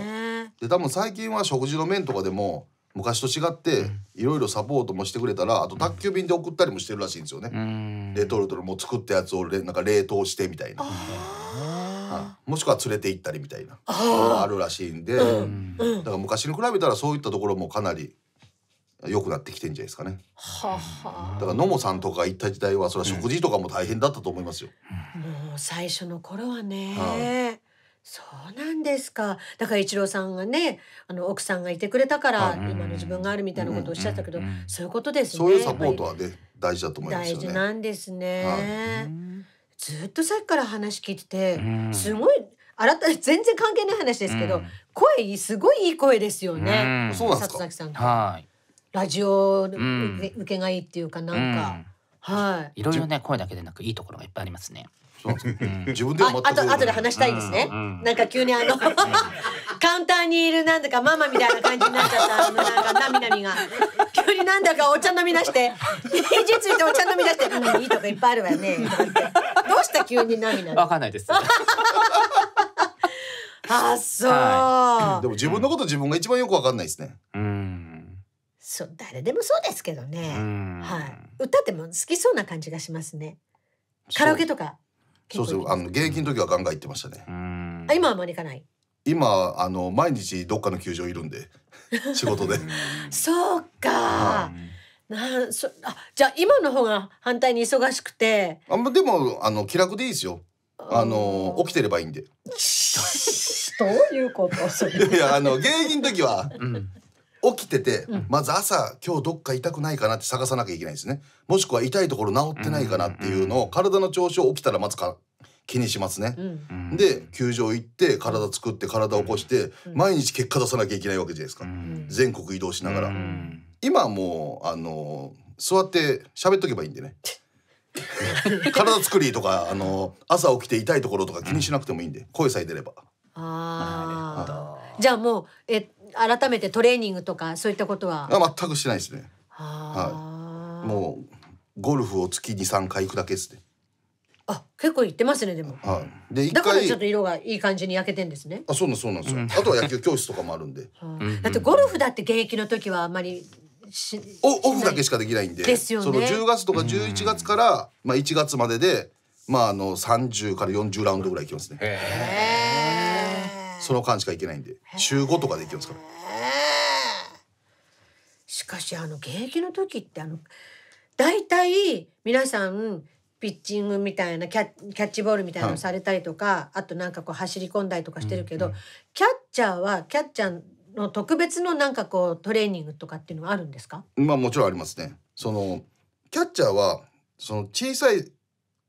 い。で多分最近は食事の面とかでも昔と違っていろいろサポートもしてくれたらあと宅急便で送ったりもしてるらしいんですよね。レトルトのもう作ったやつをなんか冷凍してみたいな。はもしくは連れて行ったりみたいなあるらしいんで、うん、だから昔に比べたらそういったところもかなり良くなってきてんじゃないですかね。だから野茂さんとか行った時代はそれは食事とかも大変だったと思いますよ。もう最初の頃はね、はいそうなんですか。だから一郎さんがね、あの奥さんがいてくれたから、今の自分があるみたいなことをおっしゃったけど、そういうことですね。そういうサポートはね、大事だと思います、ね、大事なんですね。はい、ずっとさっきから話聞いてて、すごい。改め全然関係ない話ですけど、声すごいいい声ですよね。そうなんですか。里崎さん。はい。ラジオ受けがいいっていうかなんか、はい。いろいろね声だけでなくいいところがいっぱいありますね。自分でああと後で話したいですね。うんなんか急にあのカウンターにいるなんだかママみたいな感じになっちゃったあのなんかなみなみが急になんだかお茶飲み出して平日つてお茶飲み出して、うん、いいとかいっぱいあるわよね。どうした急になみなみ。わかんないです。あそう、はい、でも自分のこと自分が一番よくわかんないですね。うんそ誰でもそうですけどね、はい、歌っても好きそうな感じがしますねカラオケとかそうそうあの現役の時はガンガン行ってましたねあ今はあまり行かない今あの毎日どっかの球場いるんで 仕事でそうか、なそあじゃあ今の方が反対に忙しくてあでもあの気楽でいいですよあの起きてればいいんで どういうこといやあの現役の時は、うん、起きてて、まず朝今日どっか痛くないかなって探さなきゃいけないですねもしくは痛いところ治ってないかなっていうのを体の調子を起きたらまずか気にしますね、うん、で球場行って体作って体起こして、毎日結果出さなきゃいけないわけじゃないですか、うん、全国移動しながら、うん、今もうあの座って喋っとけばいいんでね 体作りとかあの朝起きて痛いところとか気にしなくてもいいんで、声さえ出れば。ああじゃあもうえ改めてトレーニングとかそういったことはあ全くしないですねは、はい、もうゴルフを月23回行くだけですねあ結構行ってますねでも、はい、でだからちょっと色がいい感じに焼けてんですねあそうなんそうなんですよ、うん、あとは野球教室とかもあるんで、だってゴルフだって現役の時はあんまりオフだけしかできないんで、ね、その10月とか11月から、まあ、1月までで、まあ、あの30から40ラウンドぐらいいきますね。へえその間しか行けないんで週5とかで行きますからしかしあの現役の時ってあの大体皆さんピッチングみたいなキャキャッチボールみたいなのされたりとか、はい、あとなんかこう走り込んだりとかしてるけど、うんうん、キャッチャーはキャッチャーの特別のなんかこうトレーニングとかっていうのはあるんですかまあもちろんありますねそのキャッチャーはその小さい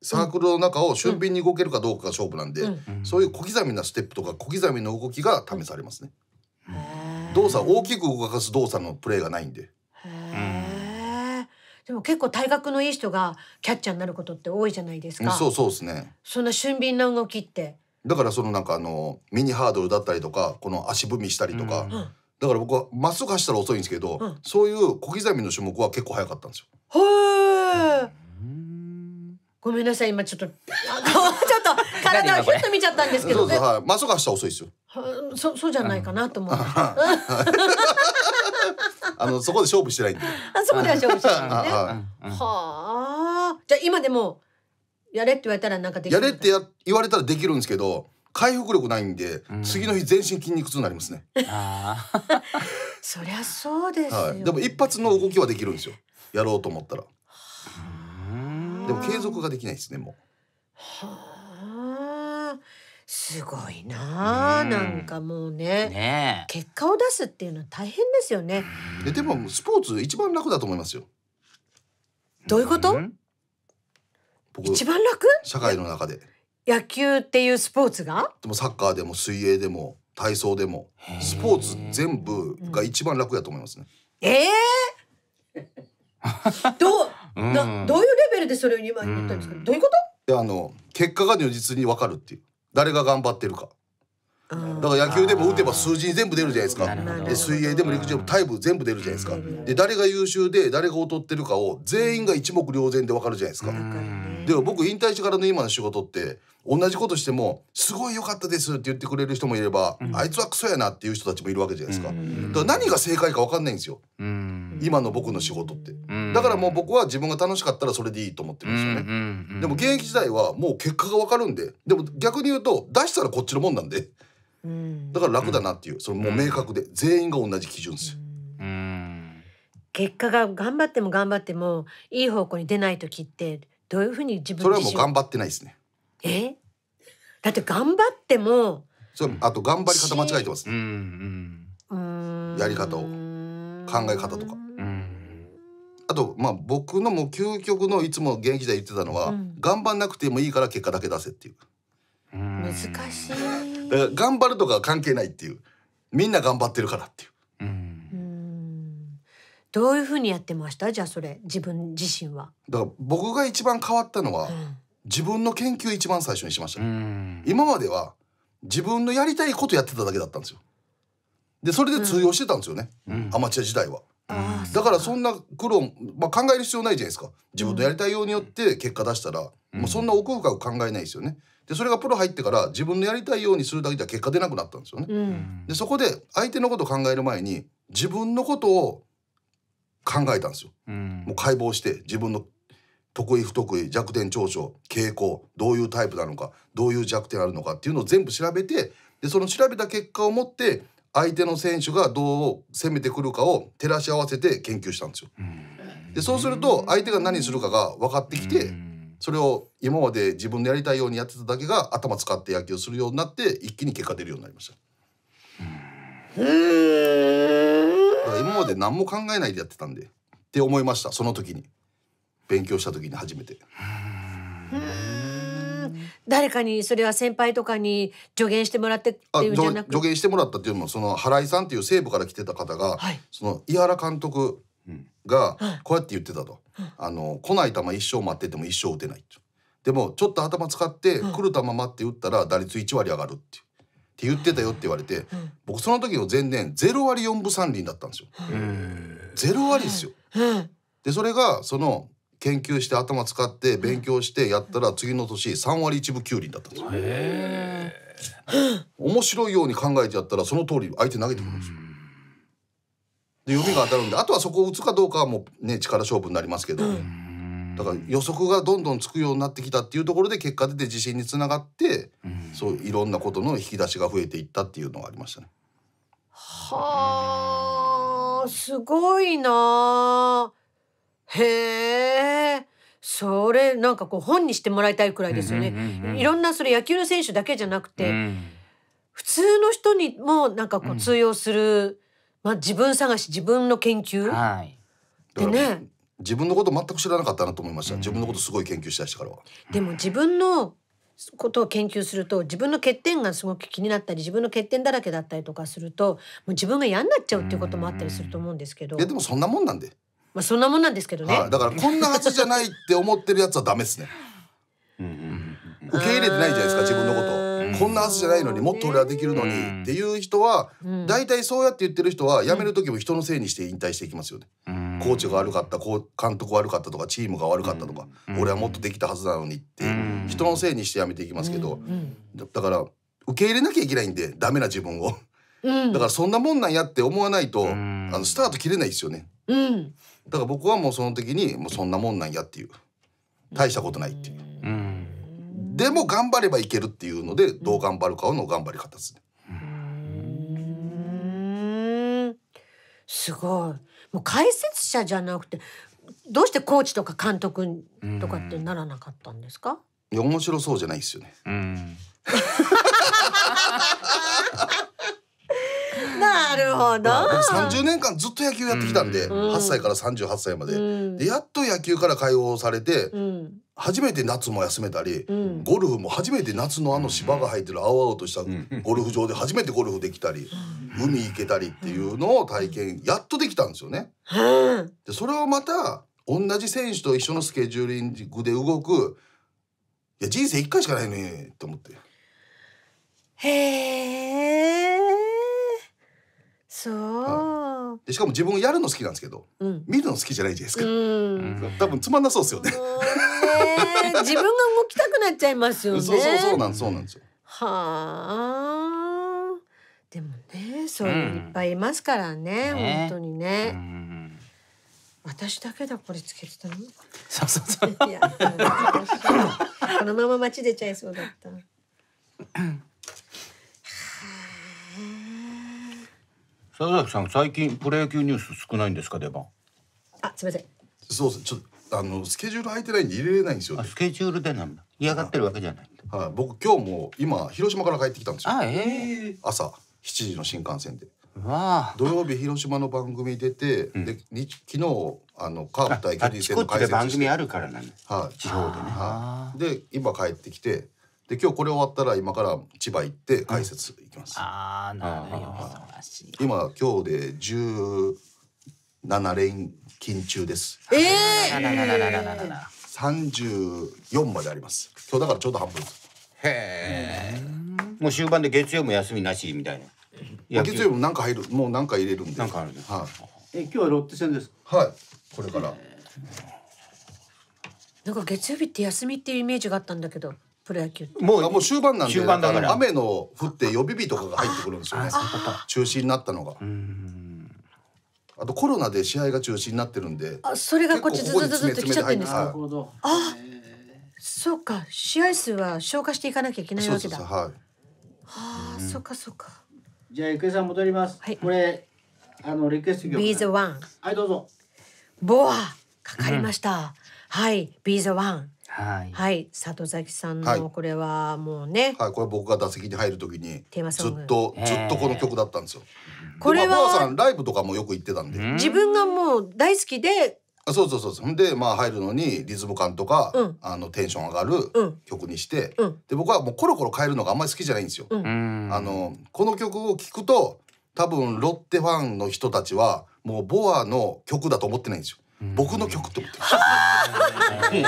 サークルの中を俊敏に動けるかどうかが勝負なんで、そういう小刻みなステップとか小刻みの動きが試されますね。動作大きく動かす動作のプレーがないんで。でも結構体格のいい人がキャッチャーになることって多いじゃないですか。そうそうですね。そんな俊敏な動きって。だからそのなんかあのミニハードルだったりとかこの足踏みしたりとか、うん、だから僕はまっすぐ走ったら遅いんですけど、うん、そういう小刻みの種目は結構早かったんですよ。へえ。うんごめんなさい今ちょっと ちょっと体をひゅっと見ちゃったんですけど、ね、そうそうはいまさか明日遅いですよそうそうじゃないかなと思う あのそこで勝負してないんであそこでは勝負してないね はあじゃあ今でもやれって言われたらなんかできるやれってや言われたらできるんですけど回復力ないんで、うん、次の日全身筋肉痛になりますね。そりゃそうです、はい、でも一発の動きはできるんですよ。やろうと思ったら。でも継続ができないですねもう。はあすごいなうん、なんかもうねね結果を出すっていうのは大変ですよね。えでもスポーツ一番楽だと思いますよ。どういうこと？うん、一番楽？社会の中で。野球っていうスポーツが？でもサッカーでも水泳でも体操でもスポーツ全部が一番楽やと思いますね。ええーどうなどういうレベルでそれを2言ったんですか、うどういうことあの結果が如実に分かるっていう誰が頑張ってるか。だから野球でも打てば数字に全部出るじゃないですかで水泳でも陸上でもイム全部出るじゃないですかで誰が優秀で誰が劣ってるかを全員が一目瞭然で分かるじゃないですか。でも僕引退してからの今の仕事って同じことしても「すごい良かったです」って言ってくれる人もいれば、あいつはクソやなっていう人たちもいるわけじゃないですか、だから何が正解か分かんないんですよ、今の僕の仕事って、だからもう僕は自分が楽しかったらそれでいいと思ってるんですよね、でも現役時代はもう結果が分かるんででも逆に言うと出したらこっちのもんなんでだから楽だなっていうそれもう明確で、全員が同じ基準ですよ、結果が頑張っても頑張ってもいい方向に出ない時ってどういうふうに自分それはもう頑張ってないですねえだって頑張ってもそれあと頑張り方間違えてます、ね、やり方を考え方とかあとまあ僕のもう究極のいつも現役時代言ってたのは、うん、頑張んなくてもいいから結果だけ出せっていうう難しいだ頑張るとか関係ないっていうみんな頑張ってるからっていうどういうふうにやってましたじゃあそれ自分自身は。だから僕が一番変わったのは、うん、自分の研究一番最初にしました、ね、今までは自分のやりたいことやってただけだったんですよ。でそれで通用してたんですよね、うん、アマチュア時代は。だからそんな苦労、まあ、考える必要ないじゃないですか自分のやりたいようによって結果出したら、うん、もうそんな奥深く考えないですよね。でそれがプロ入ってから自分のやりたいようにするだけでは結果出なくなったんですよね。うん、でそこで相手のことを考える前に自分のことを考えたんですよ、うん、もう解剖して自分の得意不得意弱点長所傾向どういうタイプなのかどういう弱点あるのかっていうのを全部調べてでその調べた結果をもって相手の選手がどう攻めてくるかを照らし合わせて研究したんですよ。うん、でそうすると相手が何するかが分かってきて、うん、それを今まで自分のやりたいようにやってただけが頭使って野球するようになって一気に結果出るようになりました。うんから今まで何も考えないでやってたんでって思いましたその時に勉強した時に初めて。誰かにそれは先輩とかに助言してもらってっていうんじゃなく助言してもらったっていうのもその原井さんっていう西部から来てた方が、はい、その井原監督がこうやって言ってたと、はい、あの来ない球一生待ってても一生打てないでもちょっと頭使って来る球待って打ったら打率1割上がるっていう。って言ってたよって言われて、僕その時の前年ゼロ割4分3厘だったんですよ。ゼロ割ですよ。でそれがその研究して頭使って勉強してやったら次の年3割1分9厘だったんですよ。へ面白いように考えちゃったらその通り相手投げてくるんですよ。で読みが当たるんであとはそこを打つかどうかはもうね力勝負になりますけど。だから予測がどんどんつくようになってきたっていうところで結果出て自信につながって、うん、そういろんなことの引き出しが増えていったっていうのがありましたね。はあすごいなへえそれなんかこう本にしてもらいたいくらいですよね。いろんなそれ野球の選手だけじゃなくて、うん、普通の人にもなんかこう通用する、うん、まあ自分探し自分の研究、はい、でね。自分のこと全く知らなかったなと思いました、自分のことすごい研究したしからは。でも自分のことを研究すると自分の欠点がすごく気になったり自分の欠点だらけだったりとかするともう自分が嫌になっちゃうっていうこともあったりすると思うんですけどいやでもそんなもんなんでまあそんなもんなんですけどね、はい、だからこんなはずじゃないって思ってるやつはダメですね受け入れてないじゃないですか自分のことこんなはずじゃないのにもっと俺はできるのにっていう人は大体、そうやって言ってる人は辞める時も人のせいにして引退していきますよね。コーチが悪かったこう監督悪かったとかチームが悪かったとか、俺はもっとできたはずなのにって、人のせいにしてやめていきますけど、だから受け入れなきゃいけないんでダメな自分を。だからそんなもんなんやって思わないと、あのスタート切れないですよね、うん、だから僕はもうその時にもうそんなもんなんやっていう大したことないっていう、うん、でも頑張ればいけるっていうのでどう頑張るかの頑張り方ですね。すごいもう解説者じゃなくてどうしてコーチとか監督とかってならなかったんですかいや面白そうじゃないですよね。うんなるほど。僕30年間ずっと野球やってきたんで、うん、8歳から38歳まで、うん、でやっと野球から解放されて、初めて夏も休めたり、うん、ゴルフも初めて夏のあの芝が入ってる青々としたゴルフ場で初めてゴルフできたり、海行けたりっていうのを体験やっとできたんですよね。でそれをまた同じ選手と一緒のスケジューリングで動くいや人生1回しかないのにと思って。へえそう、でしかも自分やるの好きなんですけど、うん、見るの好きじゃないじゃないですか。多分つまんなそうですよね。ね自分が動きたくなっちゃいますよね。そうそうそうなんそうなんですよ。はあ。でもね、そういうのいっぱいいますからね、うん、本当にね。ね私だけだこれつけてたの。そうそうそう。いや、このまま街出ちゃいそうだった。佐々木さん最近プロ野球ニュース少ないんですか出番あすみませんそうですちょっとあのスケジュール空いてないんで入れれないんですよ、ね、スケジュールでなんだ嫌がってるわけじゃないはい、僕今日も今広島から帰ってきたんですよあええー、朝7時の新幹線でわあ土曜日広島の番組出て、うん、で日昨日あのカープ対巨人戦の解説してあ番組あるからなんで、はい、地方でね、はい、で今帰ってきてで今日これ終わったら今から千葉行って解説行きます。ああなるほど素しい。今今日で十七連勤中です。ええ七七七七三十四まであります。今日だからちょうど半分です。へえ。もう終盤で月曜も休みなしみたいな。月曜もなんか入るもうなんか入れるんで。なんかあるね。はい。え今日はロッテ戦です。はい。これから。なんか月曜日って休みっていうイメージがあったんだけど。プロ野球ってもうもう終盤なんで終盤だから雨の降って予備日とかが入ってくるんですよね中止になったのが。あとコロナで試合が中止になってるんで。あ、それがこっちずずずずっと来ちゃってんですか。あ、そうか。試合数は消化していかなきゃいけないわけだ。そうそうそうはい。はあ、そうかそうか。じゃあ郁恵さん戻ります。はい、これあのリクエスト曲。ビーズワン。はいどうぞ。ボアかかりました。はい、ビーズワン。はい、はい、里崎さんのこれはもうね、はい、これ僕が打席に入るときにずっとずっとこの曲だったんですよ。これは、まあ、さんライブとかもよく行ってたんで、自分がもう大好きで。あそうそうそうでまあ入るのにリズム感とか、うん、あのテンション上がる曲にして、うん、で僕はもうコロコロ変えるのがあんまり好きじゃないんですよ。うん、あのこの曲を聞くと多分ロッテファンの人たちはもうボアの曲だと思ってないんですよ。僕の曲って思ってる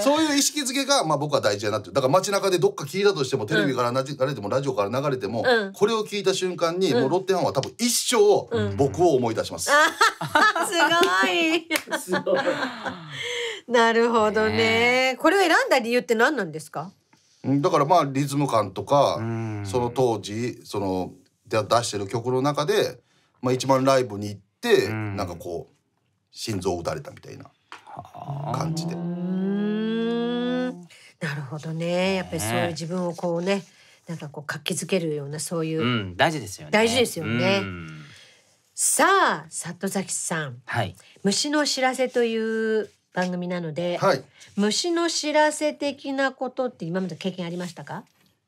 そういう意識づけが、まあ、僕は大事だなってだから街中でどっか聞いたとしてもテレビから流れても、ラジオから流れても、うん、これを聞いた瞬間に、もうロッテハンは多分一生僕を思い出します。うん、すごいなるほどねこれを選んだ理由って何なんですかだからまあリズム感とかその当時その出してる曲の中で、まあ、一番ライブに行って、うん、なんかこう心臓を打たれたみたいな感じで。なるほどねやっぱりそういう自分をこうねなんかこう活気づけるようなそういう、うん、大事ですよね大事ですよね。さあ里崎さん、はい、虫の知らせという番組なので、はい、虫の知らせ的なことって今まで経験ありましたか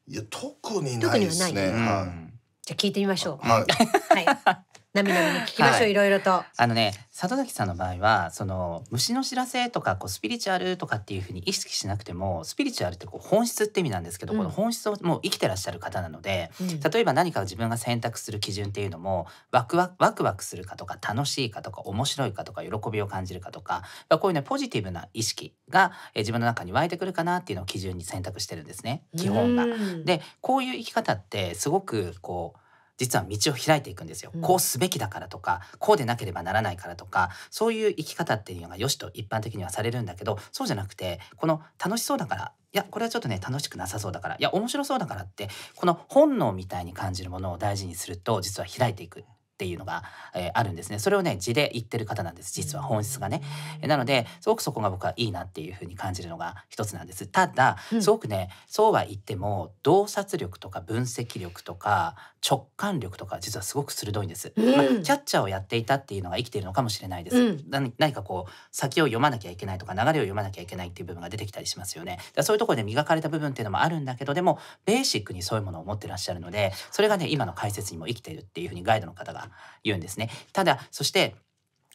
いや特にないですね。特にはない、うん、じゃ聞いてみましょう。はい、はいなみなみ聞きましょう、はい、いろいろと。あのね里崎さんの場合はその虫の知らせとかこうスピリチュアルとかっていうふうに意識しなくてもスピリチュアルってこう本質って意味なんですけど、うん、この本質をもう生きてらっしゃる方なので、うん、例えば何か自分が選択する基準っていうのもワクワクワクワクするかとか楽しいかとか面白いかとか喜びを感じるかとかこういうねポジティブな意識が自分の中に湧いてくるかなっていうのを基準に選択してるんですね基本が。でこういう生き方ってすごくこう実は道を開いていくんですよ、うん、こうすべきだからとかこうでなければならないからとかそういう生き方っていうのがよしと一般的にはされるんだけどそうじゃなくてこの楽しそうだからいやこれはちょっとね楽しくなさそうだからいや面白そうだからってこの本能みたいに感じるものを大事にすると実は開いていくっていうのが、えー、あるんですね。それをね、字で言ってる方なんです。実は本質がね。えー、なので、すごくそこが僕はいいなっていうふうに感じるのが一つなんです。ただ、すごくね、うん、そうは言っても、洞察力とか分析力とか直感力とか実はすごく鋭いんです。うん、まあ、キャッチャーをやっていたっていうのが生きているのかもしれないです。うん、何かこう、先を読まなきゃいけないとか、流れを読まなきゃいけないっていう部分が出てきたりしますよね。だそういうところで磨かれた部分っていうのもあるんだけど、でも、ベーシックにそういうものを持ってらっしゃるので、それがね、今の解説にも生きているっていうふうにガイドの方が言うんですね。ただそして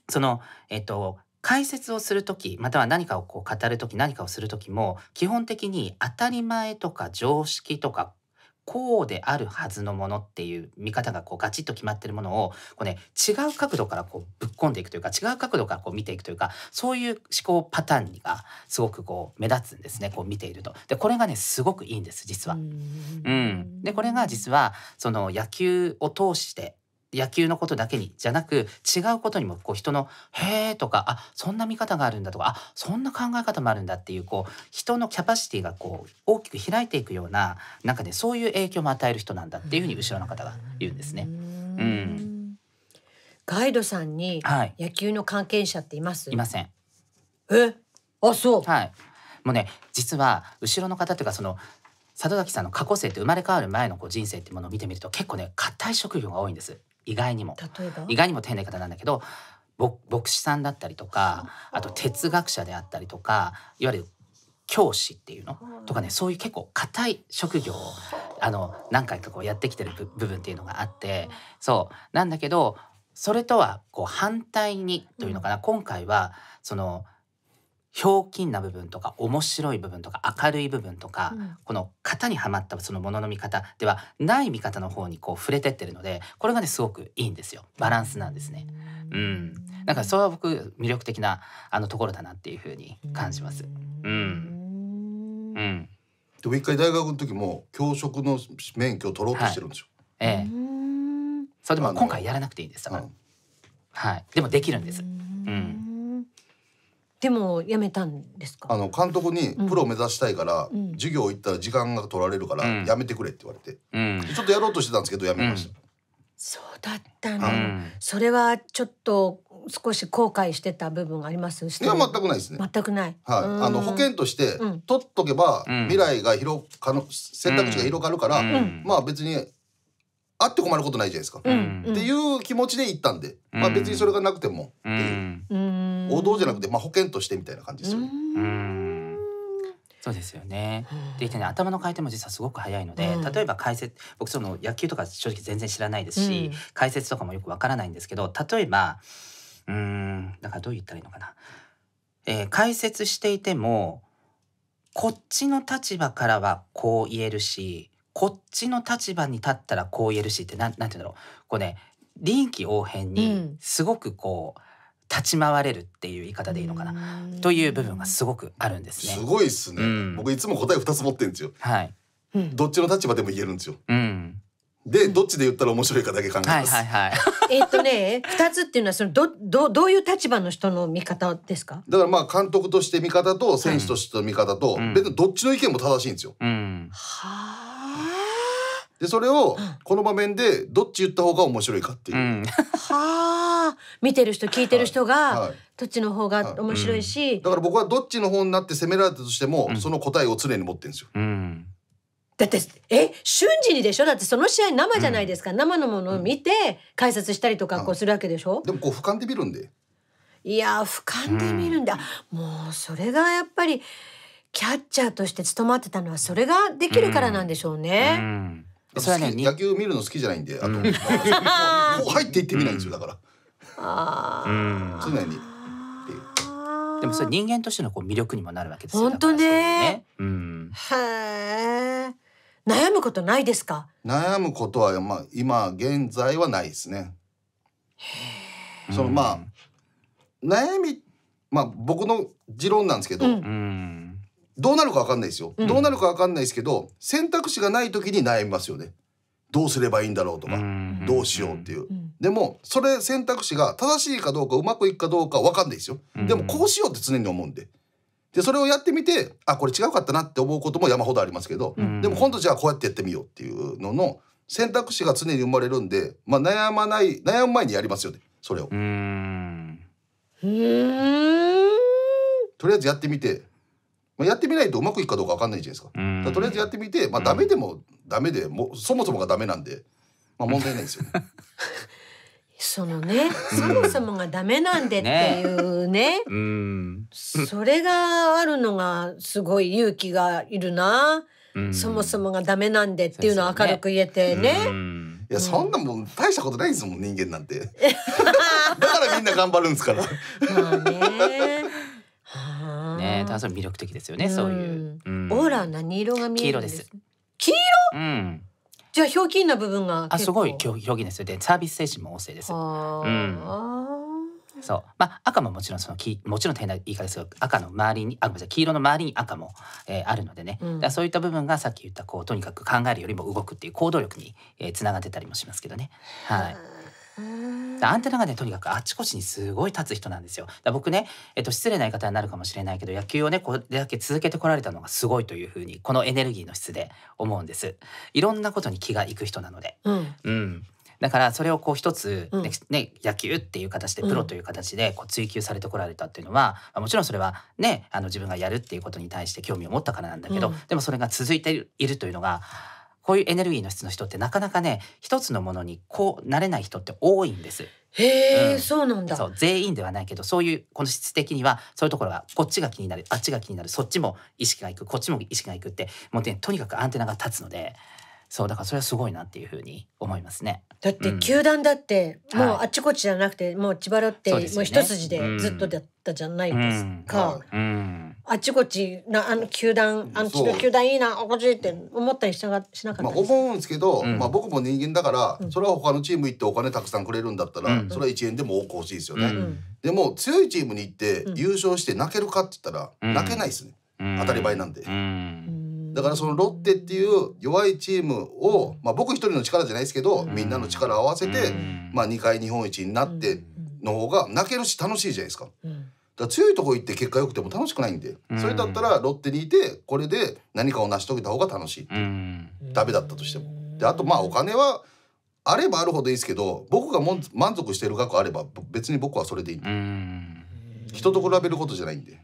その、えっと、解説をする時または何かをこう語る時何かをする時も基本的に当たり前とか常識とかこうであるはずのものっていう見方がこうガチッと決まってるものをこう、ね、違う角度からこうぶっ込んでいくというか違う角度からこう見ていくというかそういう思考パターンがすごくこう目立つんですねこう見ていると。でこれがねすごくいいんです実は。うんでこれが実はその野球を通して野球のことだけにじゃなく違うことにもこう人の「へえ」とか「あそんな見方があるんだ」とか「あそんな考え方もあるんだ」っていうこう人のキャパシティがこう大きく開いていくようななんかねそういう影響も与える人なんだっていうふうに後ろの方が言うんですね。うん、ガイドさんに野球の関係者っています、はい、いません。えあそう、はい、もうね実は後ろの方っていうかその里崎さんの過去生って生まれ変わる前のこう人生っていうものを見てみると結構ね硬い職業が多いんです。意外にも意外にも丁寧な方なんだけど牧師さんだったりとかあと哲学者であったりとかいわゆる教師っていうのとかねそういう結構硬い職業をあの何回かこうやってきてる部分っていうのがあってそうなんだけどそれとはこう反対にというのかな、今回はその「ひょうきんな部分とか面白い部分とか明るい部分とか、うん、この型にはまったそのものの見方ではない見方の方にこう触れてってるのでこれがねすごくいいんですよバランスなんですね。うん、なんかそれは僕魅力的なあのところだなっていうふうに感じます。うん、うん。でも一回大学の時も教職の免許を取ろうとしてるんですよ。はい、ええ。それでも今回やらなくていいんです。だから、はい。でもできるんです。うんでも辞めたんですかあの監督にプロ目指したいから、うん授業行ったら時間が取られるからやめてくれって言われて、うん、ちょっとやろうとしてたんですけどやめました、そうだったの、それはちょっと少し後悔してた部分ありますいや全くないですね全くないはい、あの保険として取っとけば、未来が広かの選択肢が広がるから、まあ別にあって困ることないじゃないですか、うん、っていう気持ちで行ったんで、まあ、別にそれがなくてもっていう、王道じゃなくて、まあ、保険としてみたいな感じですよね。そうですよね。でね頭の回転も実はすごく早いので、うん、例えば解説僕その野球とか正直全然知らないですし、うん、解説とかもよくわからないんですけど例えばうんだからどう言ったらいいのかな、えー、解説していてもこっちの立場からはこう言えるしこっちの立場に立ったらこう言えるしってなんなんて言うんだろうこうね臨機応変にすごくこう、立ち回れるっていう言い方でいいのかなという部分がすごくあるんですね。すごいっすね、うん、僕いつも答え二つ持ってんですよ。はい。どっちの立場でも言えるんですよ。うん。で、どっちで言ったら面白いかだけ考えます。はいはいはい、えっとね、二つっていうのはそのどどどういう立場の人の見方ですか。だからまあ監督として見方と選手としての見方と、うん、別にどっちの意見も正しいんですよ。うん、はあ。でそれをこの場面でどっち言った方が面白いかっていう。うん、はあ見てる人聞いてる人が、どっちの方が面白いし、はいうん、だから僕はどっちの方になって責められたとしても、その答えを常に持ってるんですよ。うんだってえ瞬時にでしょだってその試合生じゃないですか、うん、生のものを見て解説したりとかこうするわけでしょ、うん、でもこう俯瞰で見るんでいや俯瞰で見るんだ、うん、もうそれがやっぱりキャッチャーとして務まってたのはそれができるからなんでしょうね、うんそれはね野球見るの好きじゃないんであと、うん、こ う入っていってみないんですよだから、あ常に。でもそれ人間としてのこう魅力にもなるわけですよ。本当ね。ううねうん、へ悩むことないですか。悩むことはまあ今現在はないですね。そのまあ、悩みまあ僕の持論なんですけど、うん、どうなるか分かんないですよ、うん、どうなるか分かんないですけど選択肢がない時に悩みますよねどうすればいいんだろうとか、うどうしようっていう、うん、でもそれ選択肢が正しいかどうかうまくいくかどうか分かんないですよ、でもこうしようって常に思うんで。でそれをやってみてあこれ違うかったなって思うことも山ほどありますけど、でも今度じゃあこうやってやってみようっていうのの選択肢が常に生まれるんで、まあ、悩まない悩む前にやりますよねそれを。とりあえずやってみてまあ、やってみないとうまくいくかどうか分かんないじゃないですか。かとりあえずやってみて、まあ、ダメでもダメでもそもそもがダメなんで、まあ、問題ないですよね。そのね、そもそもがダメなんでっていうね、ねそれがあるのがすごい勇気がいるな。そもそもがダメなんでっていうのを明るく言えてね。いやそんなもん大したことないですもん人間なんて。だからみんな頑張るんですから。まあね。ね。ただそれ魅力的ですよね、うん、そういう、うん、オーラ何色が見えるんです。黄色うん。じゃあひょな部分があすごいひょうきんですよ。でサービス精神も旺盛です。うん。そう。まあ赤ももちろんそのきもちろん変な言い方ですが赤の周りにあごめんなさい黄色の周りに赤も、えー、あるのでね。うん、だそういった部分がさっき言ったこうとにかく考えるよりも動くっていう行動力に、えー、つながってたりもしますけどね。はい。アンテナがねとにかくあちこちにすごい立つ人なんですよ。だ僕ね、えっと、失礼な言い方になるかもしれないけど野球をねこれだけ続けてこられたのがすごいというふうにこのエネルギーの質で思うんです。いろんなことに気がいく人なので。うん、うんだからそれをこう一つね、うん、野球っていう形でプロという形でこう追求されてこられたっていうのは、うん、もちろんそれはねあの自分がやるっていうことに対して興味を持ったからなんだけど、うん、でもそれが続いているというのがこういうエネルギーの質の人ってなかなかね一つのものにこうなれない人って多いんです。へえ、うん、そうなんだ。そう全員ではないけどそういうこの質的にはそういうところがこっちが気になるあっちが気になるそっちも意識がいくこっちも意識がいくってもうねとにかくアンテナが立つので。そうだからそれはすごいなっていうふうに思いますね。だって球団だってもうあっちこっちじゃなくて、もう千葉ロッテ、もう一筋でずっとだったじゃないですか。あっちこっちなあの球団あっちの球団いいなおこっちって思ったりしなかしなかったです、まあ、思うんですけど、まあ、僕も人間だから、それは他のチーム行ってお金たくさんくれるんだったら、それは1円でも多く欲しいですよね。でも強いチームに行って優勝して泣けるかって言ったら、泣けないですね、当たり前なんで。だからそのロッテっていう弱いチームを、まあ、僕一人の力じゃないですけど、みんなの力を合わせて、まあ、2回日本一になっての方が泣けるし楽しいじゃないですか。だ強いとこ行って結果良くても楽しくないんで、それだったらロッテにいてこれで何かを成し遂げた方が楽しい、うん、ダメだったとしても。であとまあお金はあればあるほどいいですけど僕がもん満足してる額あれば別に僕はそれでいいんで、人と比べることじゃないんで。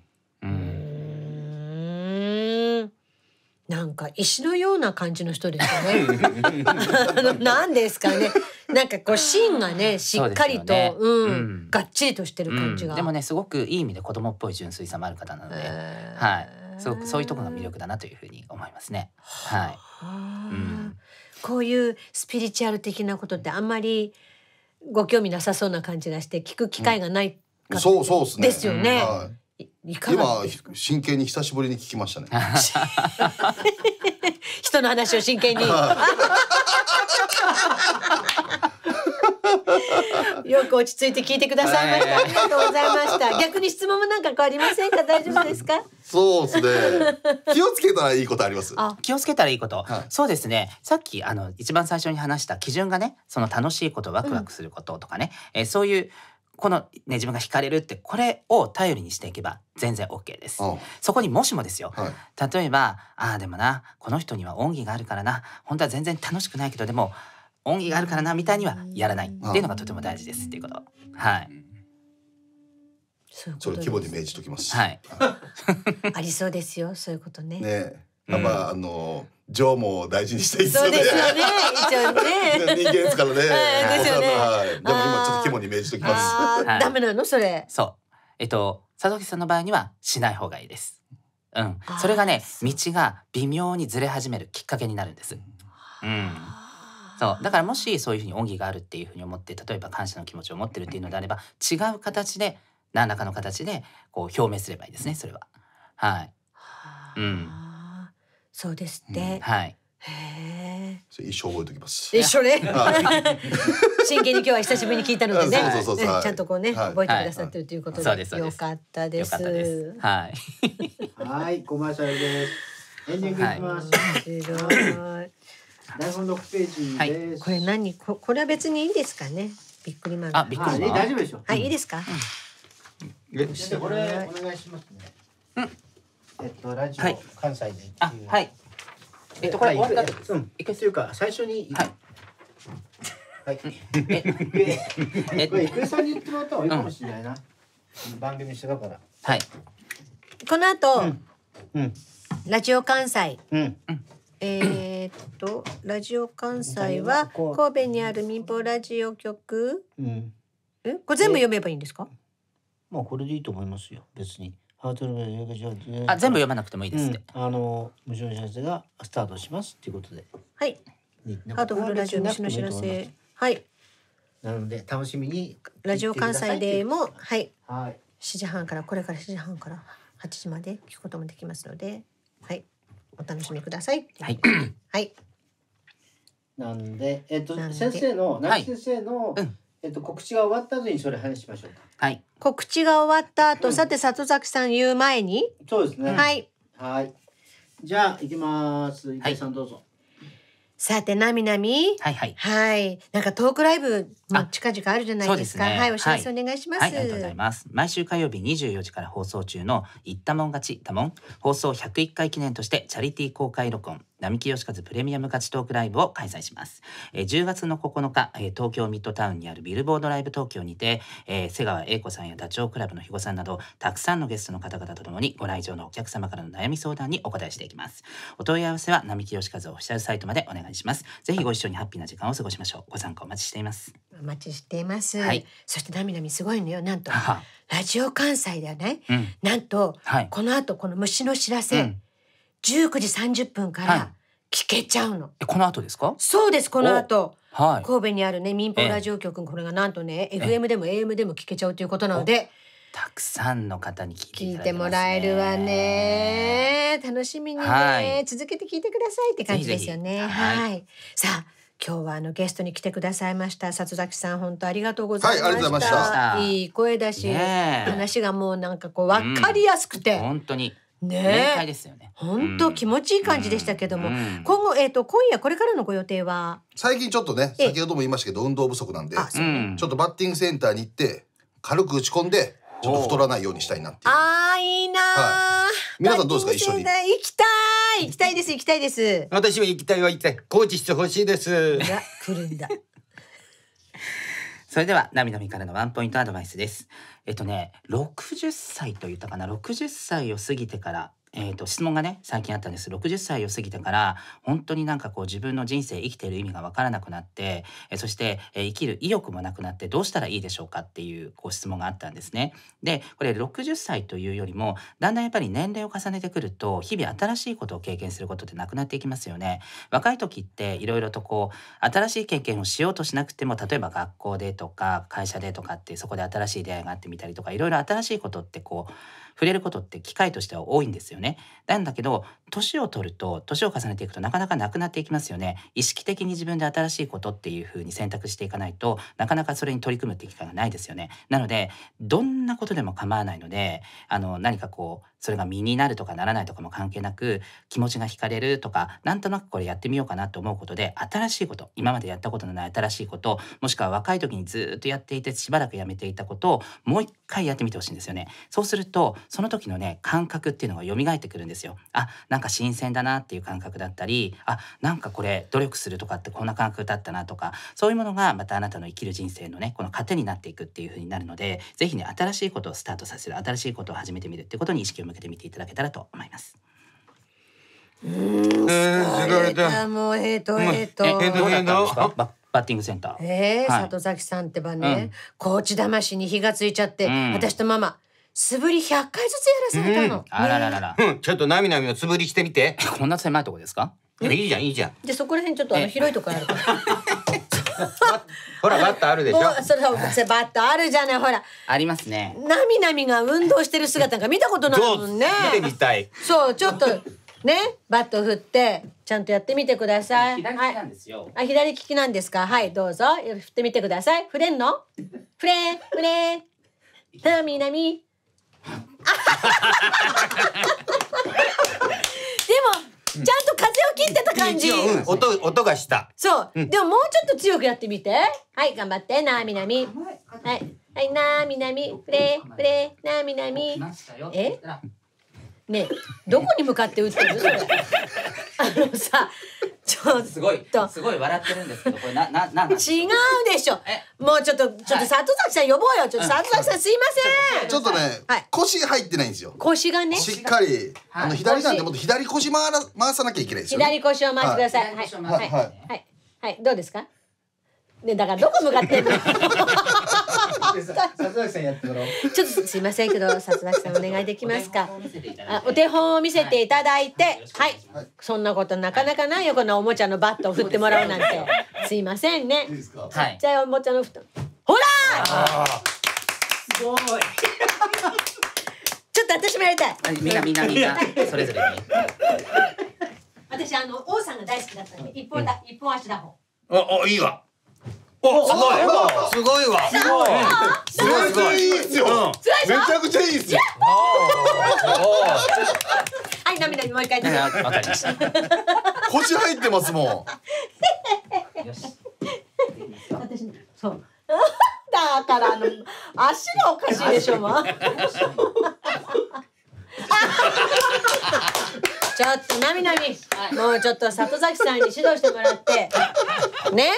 なんか石のような感じの人ですよね。あの何ですかね。なんかこう芯がねしっかりとねうん、ん、がっちりとしてる感じが、うん、でもねすごくいい意味で子供っぽい純粋さもある方なので、はい、すごくそういうところが魅力だなというふうに思いますね。はい。うん、こういうスピリチュアル的なことってあんまりご興味なさそうな感じがして聞く機会がない、うん、そうそうですね。ですよね。はい今真剣に久しぶりに聞きましたね人の話を真剣に よく落ち着いて聞いてくださいました、ありがとうございました逆に質問もなんかありませんか大丈夫ですかそうですね気をつけたらいいことあります気をつけたらいいこと、はい、そうですねさっきあの一番最初に話した基準がねその楽しいことワクワクすることとかね、うん、えー、そういうこの、ね、自分が惹かれるってこれを頼りにしていけば全然 OK です。そこにもしもですよ、はい、例えば「ああでもなこの人には恩義があるからな本当は全然楽しくないけどでも恩義があるからな」みたいにはやらないっていうのがとても大事ですっていうこと。はい、それ規模で明示ときます。はい。ありそうですよ、そういうことね。ね、やっぱ、あの情も大事にしたいですよね。そうですよね。一応ね。人間ですからね。ですよね。でも今ちょっと肝に銘じておきます。ダメなのそれ。そう。えっと佐々木さんの場合にはしない方がいいです。うん。それがね道が微妙にずれ始めるきっかけになるんです。うん。そうだからもしそういうふうに恩義があるっていうふうに思って例えば感謝の気持ちを持ってるっていうのであれば違う形で何らかの形でこう表明すればいいですねそれは。はい。うん。そうですって、うん、はいへ一生覚えてきます。一緒ね。真剣に今日は久しぶりに聞いたのでね、ちゃんとこうね、覚えてくださってるということで、よかったです。はい。はい、コマーシャルです。エンディングいきます。はい、台本六ページこれ何ここれは別にいいんですかね。びっくりマン。あ、びっくり大丈夫でしょう。はい、いいですか。これお願いしますね。うん。えっとラジオ関西であはいえっとこれ終わったうんいけというか最初にはいはいえこれ郁恵さんに言ってもらった方がいいかもしれないな番組してだからはいこの後うんラジオ関西うんえっとラジオ関西は神戸にある民放ラジオ局うんえこれ全部読めばいいんですかまあこれでいいと思いますよ別にあとにかく有価証あ全部読まなくてもいいですって、あの無償の知らせがスタートしますっていうことではいハートフルラジオ無の知らせはいなので楽しみにラジオ関西でもはいはい7時半からこれから7時半から八時まで聞くこともできますのではいお楽しみくださいはいはいなんでえっと先生の、は先生の、うんえっと、告知が終わった後にそれ話しましょうか。はい。告知が終わった後、さて里崎さん言う前に、そうですね。はい。はい。じゃあ、行きます。池井さんどうぞ。さてなみなみ、はいはい。はい。なんかトークライブもあ近々あるじゃないですか。そうですねはい、お知らせお願いします。はい、ありがとうございます。毎週火曜日24時から放送中の「いったもん勝ちたもん」放送101回記念としてチャリティー公開録音並木義和プレミアム価値トークライブを開催します。えー、10月の9日、えー、東京ミッドタウンにあるビルボードライブ東京にて、えー、瀬川栄子さんやダチョウ倶楽部の肥後さんなど、たくさんのゲストの方々とともにご来場のお客様からの悩み相談にお答えしていきます。お問い合わせは並木義和オフィシャルサイトまでお願いします。ぜひご一緒にハッピーな時間を過ごしましょう。ご参加お待ちしています。お待ちしています。はい、そして並々すごいのよ。なんと、ラジオ関西ではね、うん、なんと、はい、この後この虫の知らせ、うん19時30分から聞けちゃうの。えこの後ですかそうですこの後。はい、神戸にあるね民放ラジオ局これがなんとね、FM でも AM でも聞けちゃうということなのでたくさんの方に聞いて、ね、聞いてもらえるわね楽しみにね、はい、続けて聞いてくださいって感じですよねはい、さあ今日はあのゲストに来てくださいました里崎さん本当ありがとうございましたはい、いい声だし、話がもうなんかこう分かりやすくて、うん、本当にねえ。快ですよね。本当気持ちいい感じでしたけども、今後えっ、と今夜これからのご予定は最近ちょっとね先ほども言いましたけど運動不足なんで、ちょっとバッティングセンターに行って軽く打ち込んで。ちょっと太らないようにしたいなってああいいな、はい、皆さんどうですか一緒に行きたい行きたいです行きたいです私も行きたいは行きたいコーチてほしいですが来るんだ それではなみなみからのワンポイントアドバイスですえっとね60歳と言ったかな60歳を過ぎてからえーと、質問がね最近あったんです60歳を過ぎてから本当になんかこう自分の人生生きている意味が分からなくなって、えー、そして、えー、生きる意欲もなくなってどうしたらいいでしょうかっていうこう質問があったんですね。でこれ60歳というよりもだんだんやっぱり年齢を重ねてくると日々新しいことを経験することってなくなっていきますよね。若い時っていろいろとこう新しい経験をしようとしなくても例えば学校でとか会社でとかってそこで新しい出会いがあってみたりとかいろいろ新しいことってこう触れることって機会としては多いんですよね。なんだけど年を取ると年を重ねていくとなかなかなくなっていきますよね。意識的に自分で新しいことっていう風に選択していかないとなかなかそれに取り組むって機会がないですよね。なのでどんなことでも構わないのであの何かこうそれが身になるとかならないとかも関係なく気持ちが惹かれるとかなんとなくこれやってみようかなと思うことで新しいこと今までやったことのない新しいこともしくは若い時にずっとやっていてしばらくやめていたことをもう一回やってみてほしいんですよねそうするとその時のね感覚っていうのが蘇ってくるんですよあなんか新鮮だなっていう感覚だったりあなんかこれ努力するとかってこんな感覚だったなとかそういうものがまたあなたの生きる人生のねこの糧になっていくっていう風になるのでぜひね新しいことをスタートさせる新しいことを始めてみるってことに意識を向けて見ていただけたらと思います。うん、疲れた。もうヘイトヘイト。どったんですバッティングセンター。ええー、里崎さんってばね、コーチ魂に火がついちゃって、私とママ。素振り百回ずつやらされたの。あらららら。ちょっとなみなみの素振りしてみて。こんな狭いとこですか。いいじゃんいいじゃん。じゃそこら辺ちょっとあの広いとこあるから。ほら、バットあるでしょ。れうそれバットあるじゃない、ほら。ありますね。なみなみが運動してる姿が見たことないもんね。見てみたい。そう、ちょっと。ね、バット振って、ちゃんとやってみてください。左利きなんですよ。はい、あ、左利きなんですか。はい、どうぞ、振ってみてください。振れんの。振れ、振れ。なみなみ。でも。ちゃんと風を切ってた感じ。音、音がした。そう、でももうちょっと強くやってみて。はい、頑張って、なあみなみ。はい。はい、なあみなみ、プレー、プレー、なあみなみ。えねどこに向かって打ってる あのさちょっとすごいすごい笑ってるんですけどこれなななん違うでしょえもうちょっとちょっと里崎さん呼ぼうよちょっと里崎さんすいませんちょっとね、はい、腰入ってないんですよ腰がねしっかり、はい、あの左なんでもっと左腰回ら回さなきゃいけないですよ、ね、左腰を回してくださいはいはいはいはい、はい、どうですかねだからどこ向かってんの さんやってもらおう。ちょっとすいませんけど、里崎さんお願いできますか。あ、お手本を見せていただいて、はい、そんなことなかなかないよ、このおもちゃのバットを振ってもらうなんて。すいませんね。いいちっちゃいおもちゃのふと。ほら。すごい。ちょっと私もやりたい。みんなみんなみんな、それぞれに。私、あの、王さんが大好きだったんで、一本だ、一本足だ方。あ、あ、いいわ。すごいわ。すごいわすごいすごいいいっすよ、めちゃくちゃいいっすよはい涙にもう一回わかりました腰入ってますもんよし私そう だからあの足がおかしいでしょもう ちょっとなみなみ、もうちょっと里崎さんに指導してもらって ね、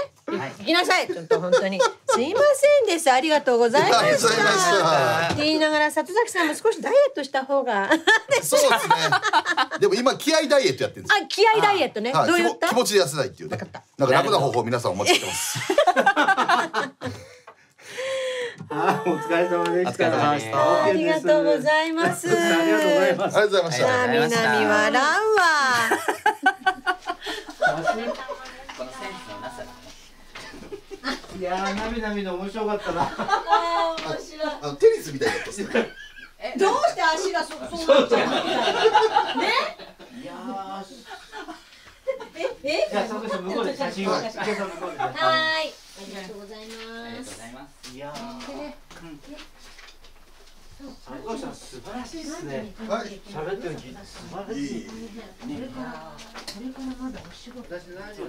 行きなさいちょっと本当にすいませんですありがとうございましたって言いながら里崎さんも少しダイエットした方が そうですねでも今気合ダイエットやってるんですあ気合ダイエットね、はい、どういった気持ちで痩せないっていうねなんか楽な方法皆さんお待ちしてますあお疲れ様でした。ありがとうございます。ありがとうございます。ありがとうございました。ありがとうございました。いやなみなみの面白かったな。ああ、面白い。あテニスみたいどうして足がそ、そうなっちゃう。ね。いやー。え、え、じゃ向こうで写真を。はい。ありがとうございます。ますいや最高さん素晴らしいですね。はい。喋ってる素晴らしい。これから、これからまだお仕事。私何ジ